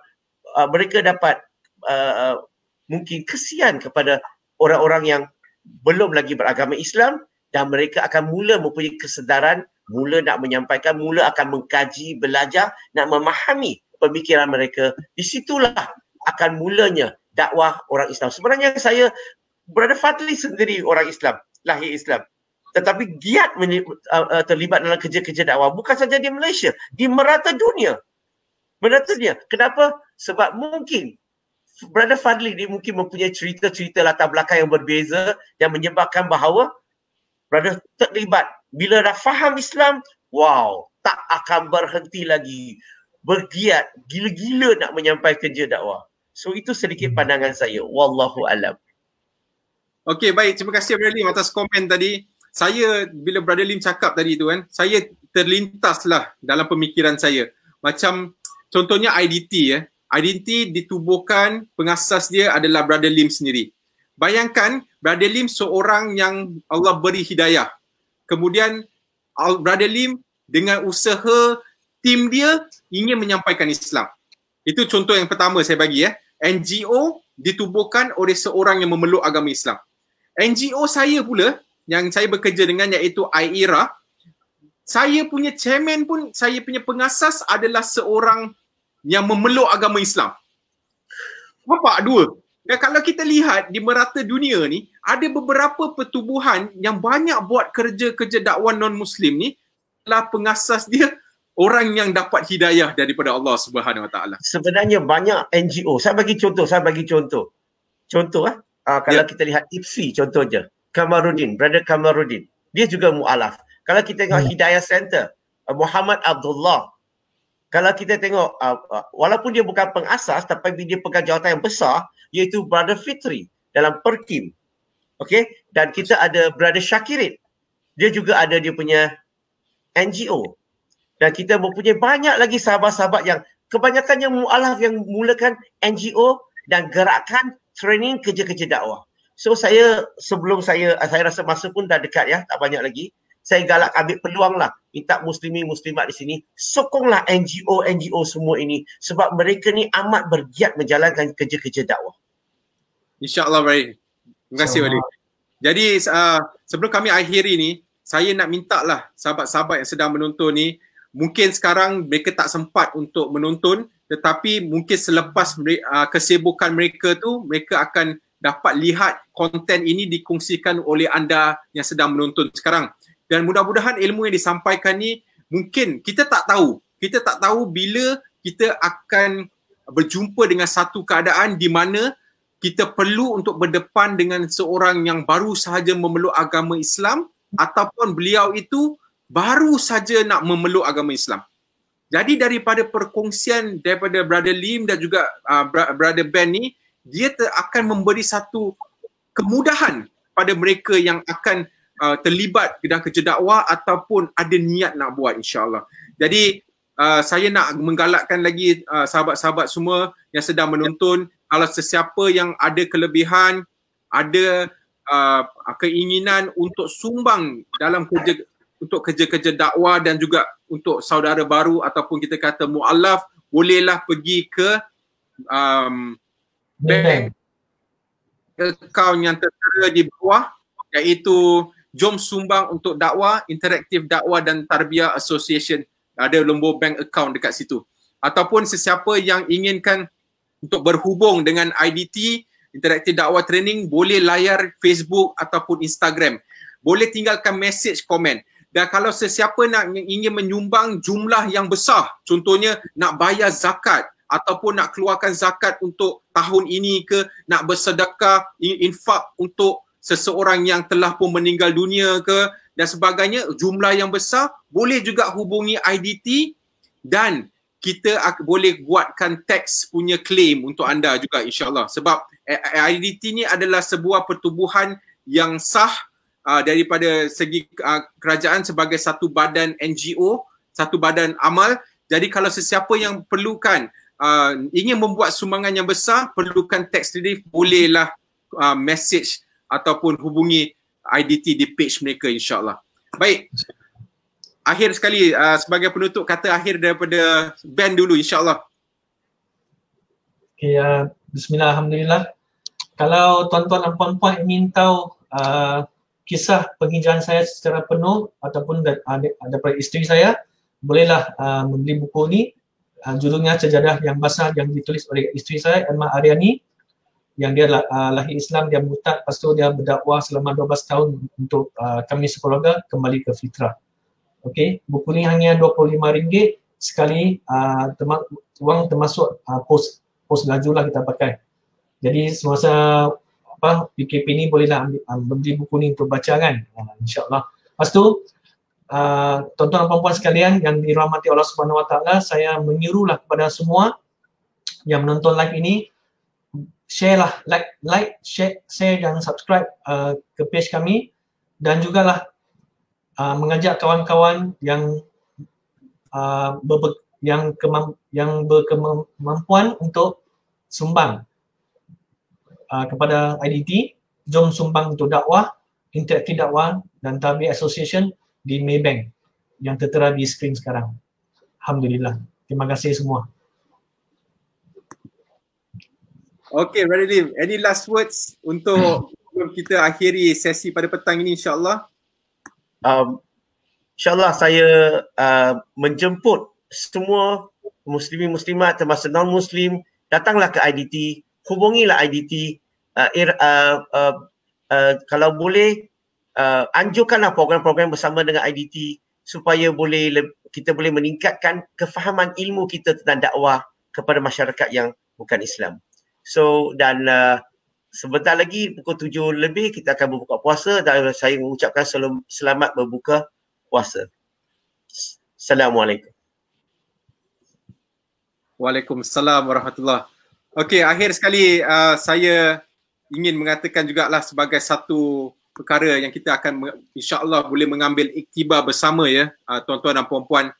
uh, mereka dapat uh, mungkin kesian kepada orang-orang yang belum lagi beragama Islam dan mereka akan mula mempunyai kesedaran, mula nak menyampaikan, mula akan mengkaji, belajar, nak memahami pemikiran mereka. Di situlah akan mulanya dakwah orang Islam. Sebenarnya saya berada fatli sendiri orang Islam, lahir Islam. Tetapi giat uh, uh, terlibat dalam kerja-kerja dakwah. Bukan saja di Malaysia, di merata dunia. Merata dunia. Kenapa? Sebab mungkin Brother Fadli ni mungkin mempunyai cerita-cerita latar belakang yang berbeza yang menyebabkan bahawa Brother terlibat. Bila dah faham Islam, wow, tak akan berhenti lagi. Bergiat, gila-gila nak menyampaikan je dakwah. So itu sedikit pandangan saya. Wallahu alam. Okay, baik. Terima kasih Brother Lim atas komen tadi. Saya, bila Brother Lim cakap tadi tu kan, saya terlintaslah dalam pemikiran saya. Macam contohnya IDT ya. Eh identiti ditubuhkan pengasas dia adalah Brother Lim sendiri. Bayangkan Brother Lim seorang yang Allah beri hidayah. Kemudian Brother Lim dengan usaha tim dia ingin menyampaikan Islam. Itu contoh yang pertama saya bagi ya. Eh. NGO ditubuhkan oleh seorang yang memeluk agama Islam. NGO saya pula yang saya bekerja dengan iaitu IERA saya punya chairman pun, saya punya pengasas adalah seorang yang memeluk agama Islam. Nampak dua. Dan kalau kita lihat di merata dunia ni, ada beberapa pertubuhan yang banyak buat kerja-kerja dakwah non-Muslim ni adalah pengasas dia orang yang dapat hidayah daripada Allah Subhanahu Wa Taala. Sebenarnya banyak NGO. Saya bagi contoh, saya bagi contoh. Contoh eh. Uh, kalau yeah. kita lihat Ipsi contoh je. Kamarudin, Brother Kamarudin. Dia juga mu'alaf. Kalau kita tengok yeah. Hmm. Hidayah Center, Muhammad Abdullah, kalau kita tengok uh, uh, walaupun dia bukan pengasas tapi dia pegang jawatan yang besar iaitu Brother Fitri dalam Perkim. okay? dan kita ada Brother Syakirit. Dia juga ada dia punya NGO. Dan kita mempunyai banyak lagi sahabat-sahabat yang kebanyakan yang mualaf yang mulakan NGO dan gerakan training kerja-kerja dakwah. So saya sebelum saya saya rasa masa pun dah dekat ya tak banyak lagi saya galak ambil peluanglah, lah minta muslimin muslimat di sini sokonglah NGO NGO semua ini sebab mereka ni amat bergiat menjalankan kerja-kerja dakwah. Insyaallah baik. Terima kasih Wali. Jadi uh, sebelum kami akhiri ni saya nak minta lah sahabat-sahabat yang sedang menonton ni mungkin sekarang mereka tak sempat untuk menonton tetapi mungkin selepas uh, kesibukan mereka tu mereka akan dapat lihat konten ini dikongsikan oleh anda yang sedang menonton sekarang dan mudah-mudahan ilmu yang disampaikan ni mungkin kita tak tahu kita tak tahu bila kita akan berjumpa dengan satu keadaan di mana kita perlu untuk berdepan dengan seorang yang baru sahaja memeluk agama Islam ataupun beliau itu baru sahaja nak memeluk agama Islam. Jadi daripada perkongsian daripada Brother Lim dan juga uh, Brother Ben ni, dia akan memberi satu kemudahan pada mereka yang akan uh, terlibat dalam kerja dakwah ataupun ada niat nak buat insyaAllah. Jadi uh, saya nak menggalakkan lagi uh, sahabat-sahabat semua yang sedang menonton kalau sesiapa yang ada kelebihan, ada uh, keinginan untuk sumbang dalam kerja untuk kerja-kerja dakwah dan juga untuk saudara baru ataupun kita kata mu'alaf bolehlah pergi ke um, bank kau yang tertera di bawah iaitu jom sumbang untuk dakwah, interaktif dakwah dan tarbiyah association. Ada nombor bank account dekat situ. Ataupun sesiapa yang inginkan untuk berhubung dengan IDT, interaktif dakwah training, boleh layar Facebook ataupun Instagram. Boleh tinggalkan message komen. Dan kalau sesiapa nak ingin menyumbang jumlah yang besar, contohnya nak bayar zakat ataupun nak keluarkan zakat untuk tahun ini ke, nak bersedekah, infak untuk seseorang yang telah pun meninggal dunia ke dan sebagainya jumlah yang besar boleh juga hubungi IDT dan kita boleh buatkan teks punya claim untuk anda juga insyaallah sebab eh, IDT ni adalah sebuah pertubuhan yang sah uh, daripada segi uh, kerajaan sebagai satu badan NGO satu badan amal jadi kalau sesiapa yang perlukan uh, ingin membuat sumbangan yang besar perlukan tax relief bolehlah uh, message ataupun hubungi IDT di page mereka insyaAllah. Baik. Akhir sekali uh, sebagai penutup kata akhir daripada band dulu insyaAllah. Okay, uh, Bismillah, Alhamdulillah. Kalau tuan-tuan dan puan-puan ingin tahu uh, kisah penghijrahan saya secara penuh ataupun ada uh, isteri saya, bolehlah uh, membeli buku ini. Uh, judulnya Cajadah Yang Basah yang ditulis oleh isteri saya, Emma Ariani yang dia uh, lahir Islam dia mutat lepas tu dia berdakwah selama 12 tahun untuk uh, kami sekeluarga kembali ke fitrah. Okey, buku ni hanya RM25 sekali uh, wang termasuk uh, pos pos laju lah kita pakai. Jadi semasa apa PKP ni bolehlah ambil, ambil, ambil buku ni untuk baca kan. Uh, InsyaAllah. Lepas tu Uh, tuan-tuan dan puan-puan sekalian yang dirahmati Allah Subhanahu Wa Taala, saya menyuruhlah kepada semua yang menonton live ini share lah like like share share dan subscribe uh, ke page kami dan juga lah uh, mengajak kawan-kawan yang uh, berbe- yang kemam yang berkemampuan untuk sumbang uh, kepada IDT jom sumbang untuk dakwah interaktif dakwah dan tabi association di Maybank yang tertera di skrin sekarang. Alhamdulillah. Terima kasih semua. Okay, Brother Lim, any last words untuk [clears throat] kita akhiri sesi pada petang ini insyaAllah? Um, InsyaAllah saya uh, menjemput semua muslimi-muslimat termasuk non-muslim datanglah ke IDT, hubungilah IDT uh, uh, uh, uh, kalau boleh uh, anjurkanlah program-program bersama dengan IDT supaya boleh kita boleh meningkatkan kefahaman ilmu kita tentang dakwah kepada masyarakat yang bukan Islam. So dan uh, sebentar lagi pukul tujuh lebih kita akan berbuka puasa dan saya mengucapkan sel- selamat berbuka puasa. Assalamualaikum. Waalaikumsalam warahmatullahi Okey, akhir sekali uh, saya ingin mengatakan juga lah sebagai satu perkara yang kita akan insyaAllah boleh mengambil iktibar bersama ya uh, tuan-tuan dan puan-puan.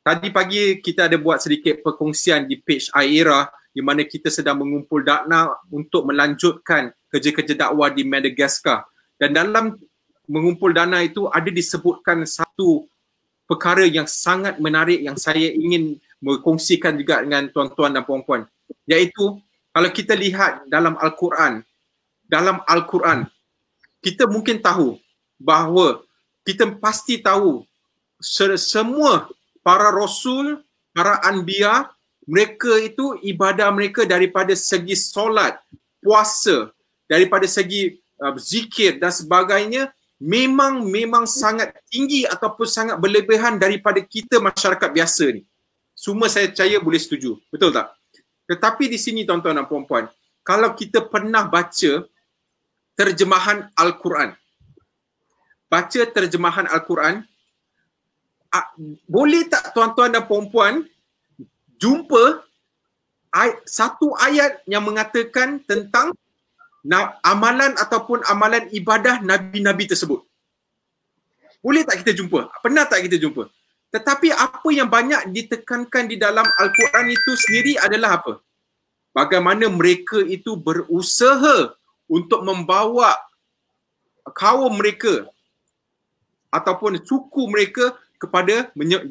Tadi pagi kita ada buat sedikit perkongsian di page AIRA di mana kita sedang mengumpul dakna untuk melanjutkan kerja-kerja dakwah di Madagaskar dan dalam mengumpul dana itu ada disebutkan satu perkara yang sangat menarik yang saya ingin berkongsikan juga dengan tuan-tuan dan puan-puan iaitu kalau kita lihat dalam al-Quran dalam al-Quran kita mungkin tahu bahawa kita pasti tahu semua para rasul para anbiya mereka itu ibadah mereka daripada segi solat, puasa, daripada segi uh, zikir dan sebagainya memang memang sangat tinggi ataupun sangat berlebihan daripada kita masyarakat biasa ni. Semua saya percaya boleh setuju. Betul tak? Tetapi di sini tuan-tuan dan puan-puan, kalau kita pernah baca terjemahan Al-Quran. Baca terjemahan Al-Quran, boleh tak tuan-tuan dan puan-puan jumpa ay- satu ayat yang mengatakan tentang amalan ataupun amalan ibadah nabi-nabi tersebut. Boleh tak kita jumpa? Pernah tak kita jumpa? Tetapi apa yang banyak ditekankan di dalam al-Quran itu sendiri adalah apa? Bagaimana mereka itu berusaha untuk membawa kaum mereka ataupun suku mereka kepada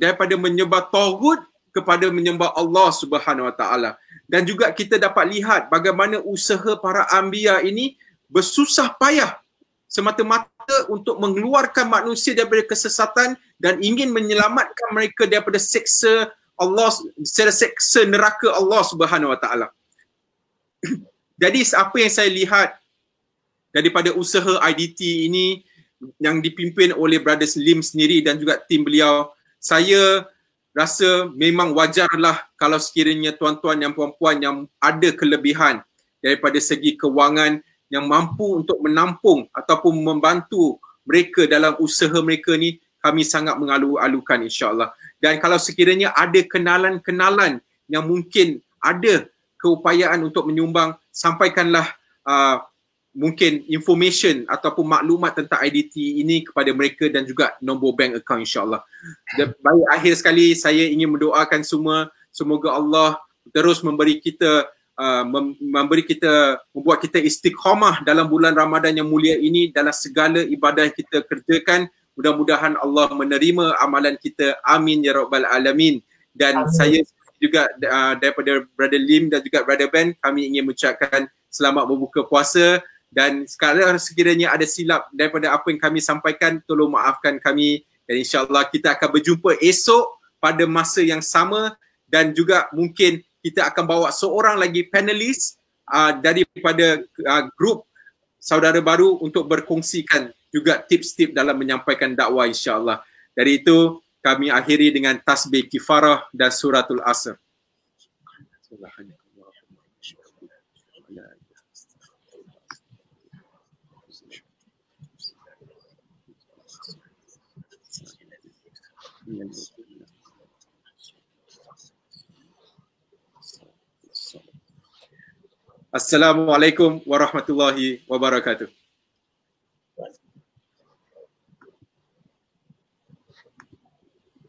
daripada menyebar tagut kepada menyembah Allah Subhanahu Wa Taala dan juga kita dapat lihat bagaimana usaha para ambia ini bersusah payah semata-mata untuk mengeluarkan manusia daripada kesesatan dan ingin menyelamatkan mereka daripada seksa Allah seksa neraka Allah Subhanahu Wa Taala. [clears throat] Jadi apa yang saya lihat daripada usaha IDT ini yang dipimpin oleh Brothers Lim sendiri dan juga tim beliau, saya rasa memang wajarlah kalau sekiranya tuan-tuan yang puan-puan yang ada kelebihan daripada segi kewangan yang mampu untuk menampung ataupun membantu mereka dalam usaha mereka ni kami sangat mengalu-alukan insyaAllah. Dan kalau sekiranya ada kenalan-kenalan yang mungkin ada keupayaan untuk menyumbang, sampaikanlah uh, mungkin information ataupun maklumat tentang IDT ini kepada mereka dan juga nombor bank account insyaAllah. Baik akhir sekali saya ingin mendoakan semua semoga Allah terus memberi kita uh, mem- memberi kita membuat kita istiqamah dalam bulan Ramadan yang mulia ini dalam segala ibadah kita kerjakan mudah-mudahan Allah menerima amalan kita amin ya rabbal alamin dan amin. saya juga uh, daripada brother Lim dan juga brother Ben kami ingin mengucapkan selamat berbuka puasa dan sekarang sekiranya ada silap daripada apa yang kami sampaikan tolong maafkan kami dan insyaallah kita akan berjumpa esok pada masa yang sama dan juga mungkin kita akan bawa seorang lagi panelis uh, daripada uh, grup saudara baru untuk berkongsikan juga tips-tips dalam menyampaikan dakwah insyaallah. Dari itu kami akhiri dengan tasbih kifarah dan suratul asr. Subhanallah. Yes. Assalamualaikum warahmatullahi wabarakatuh.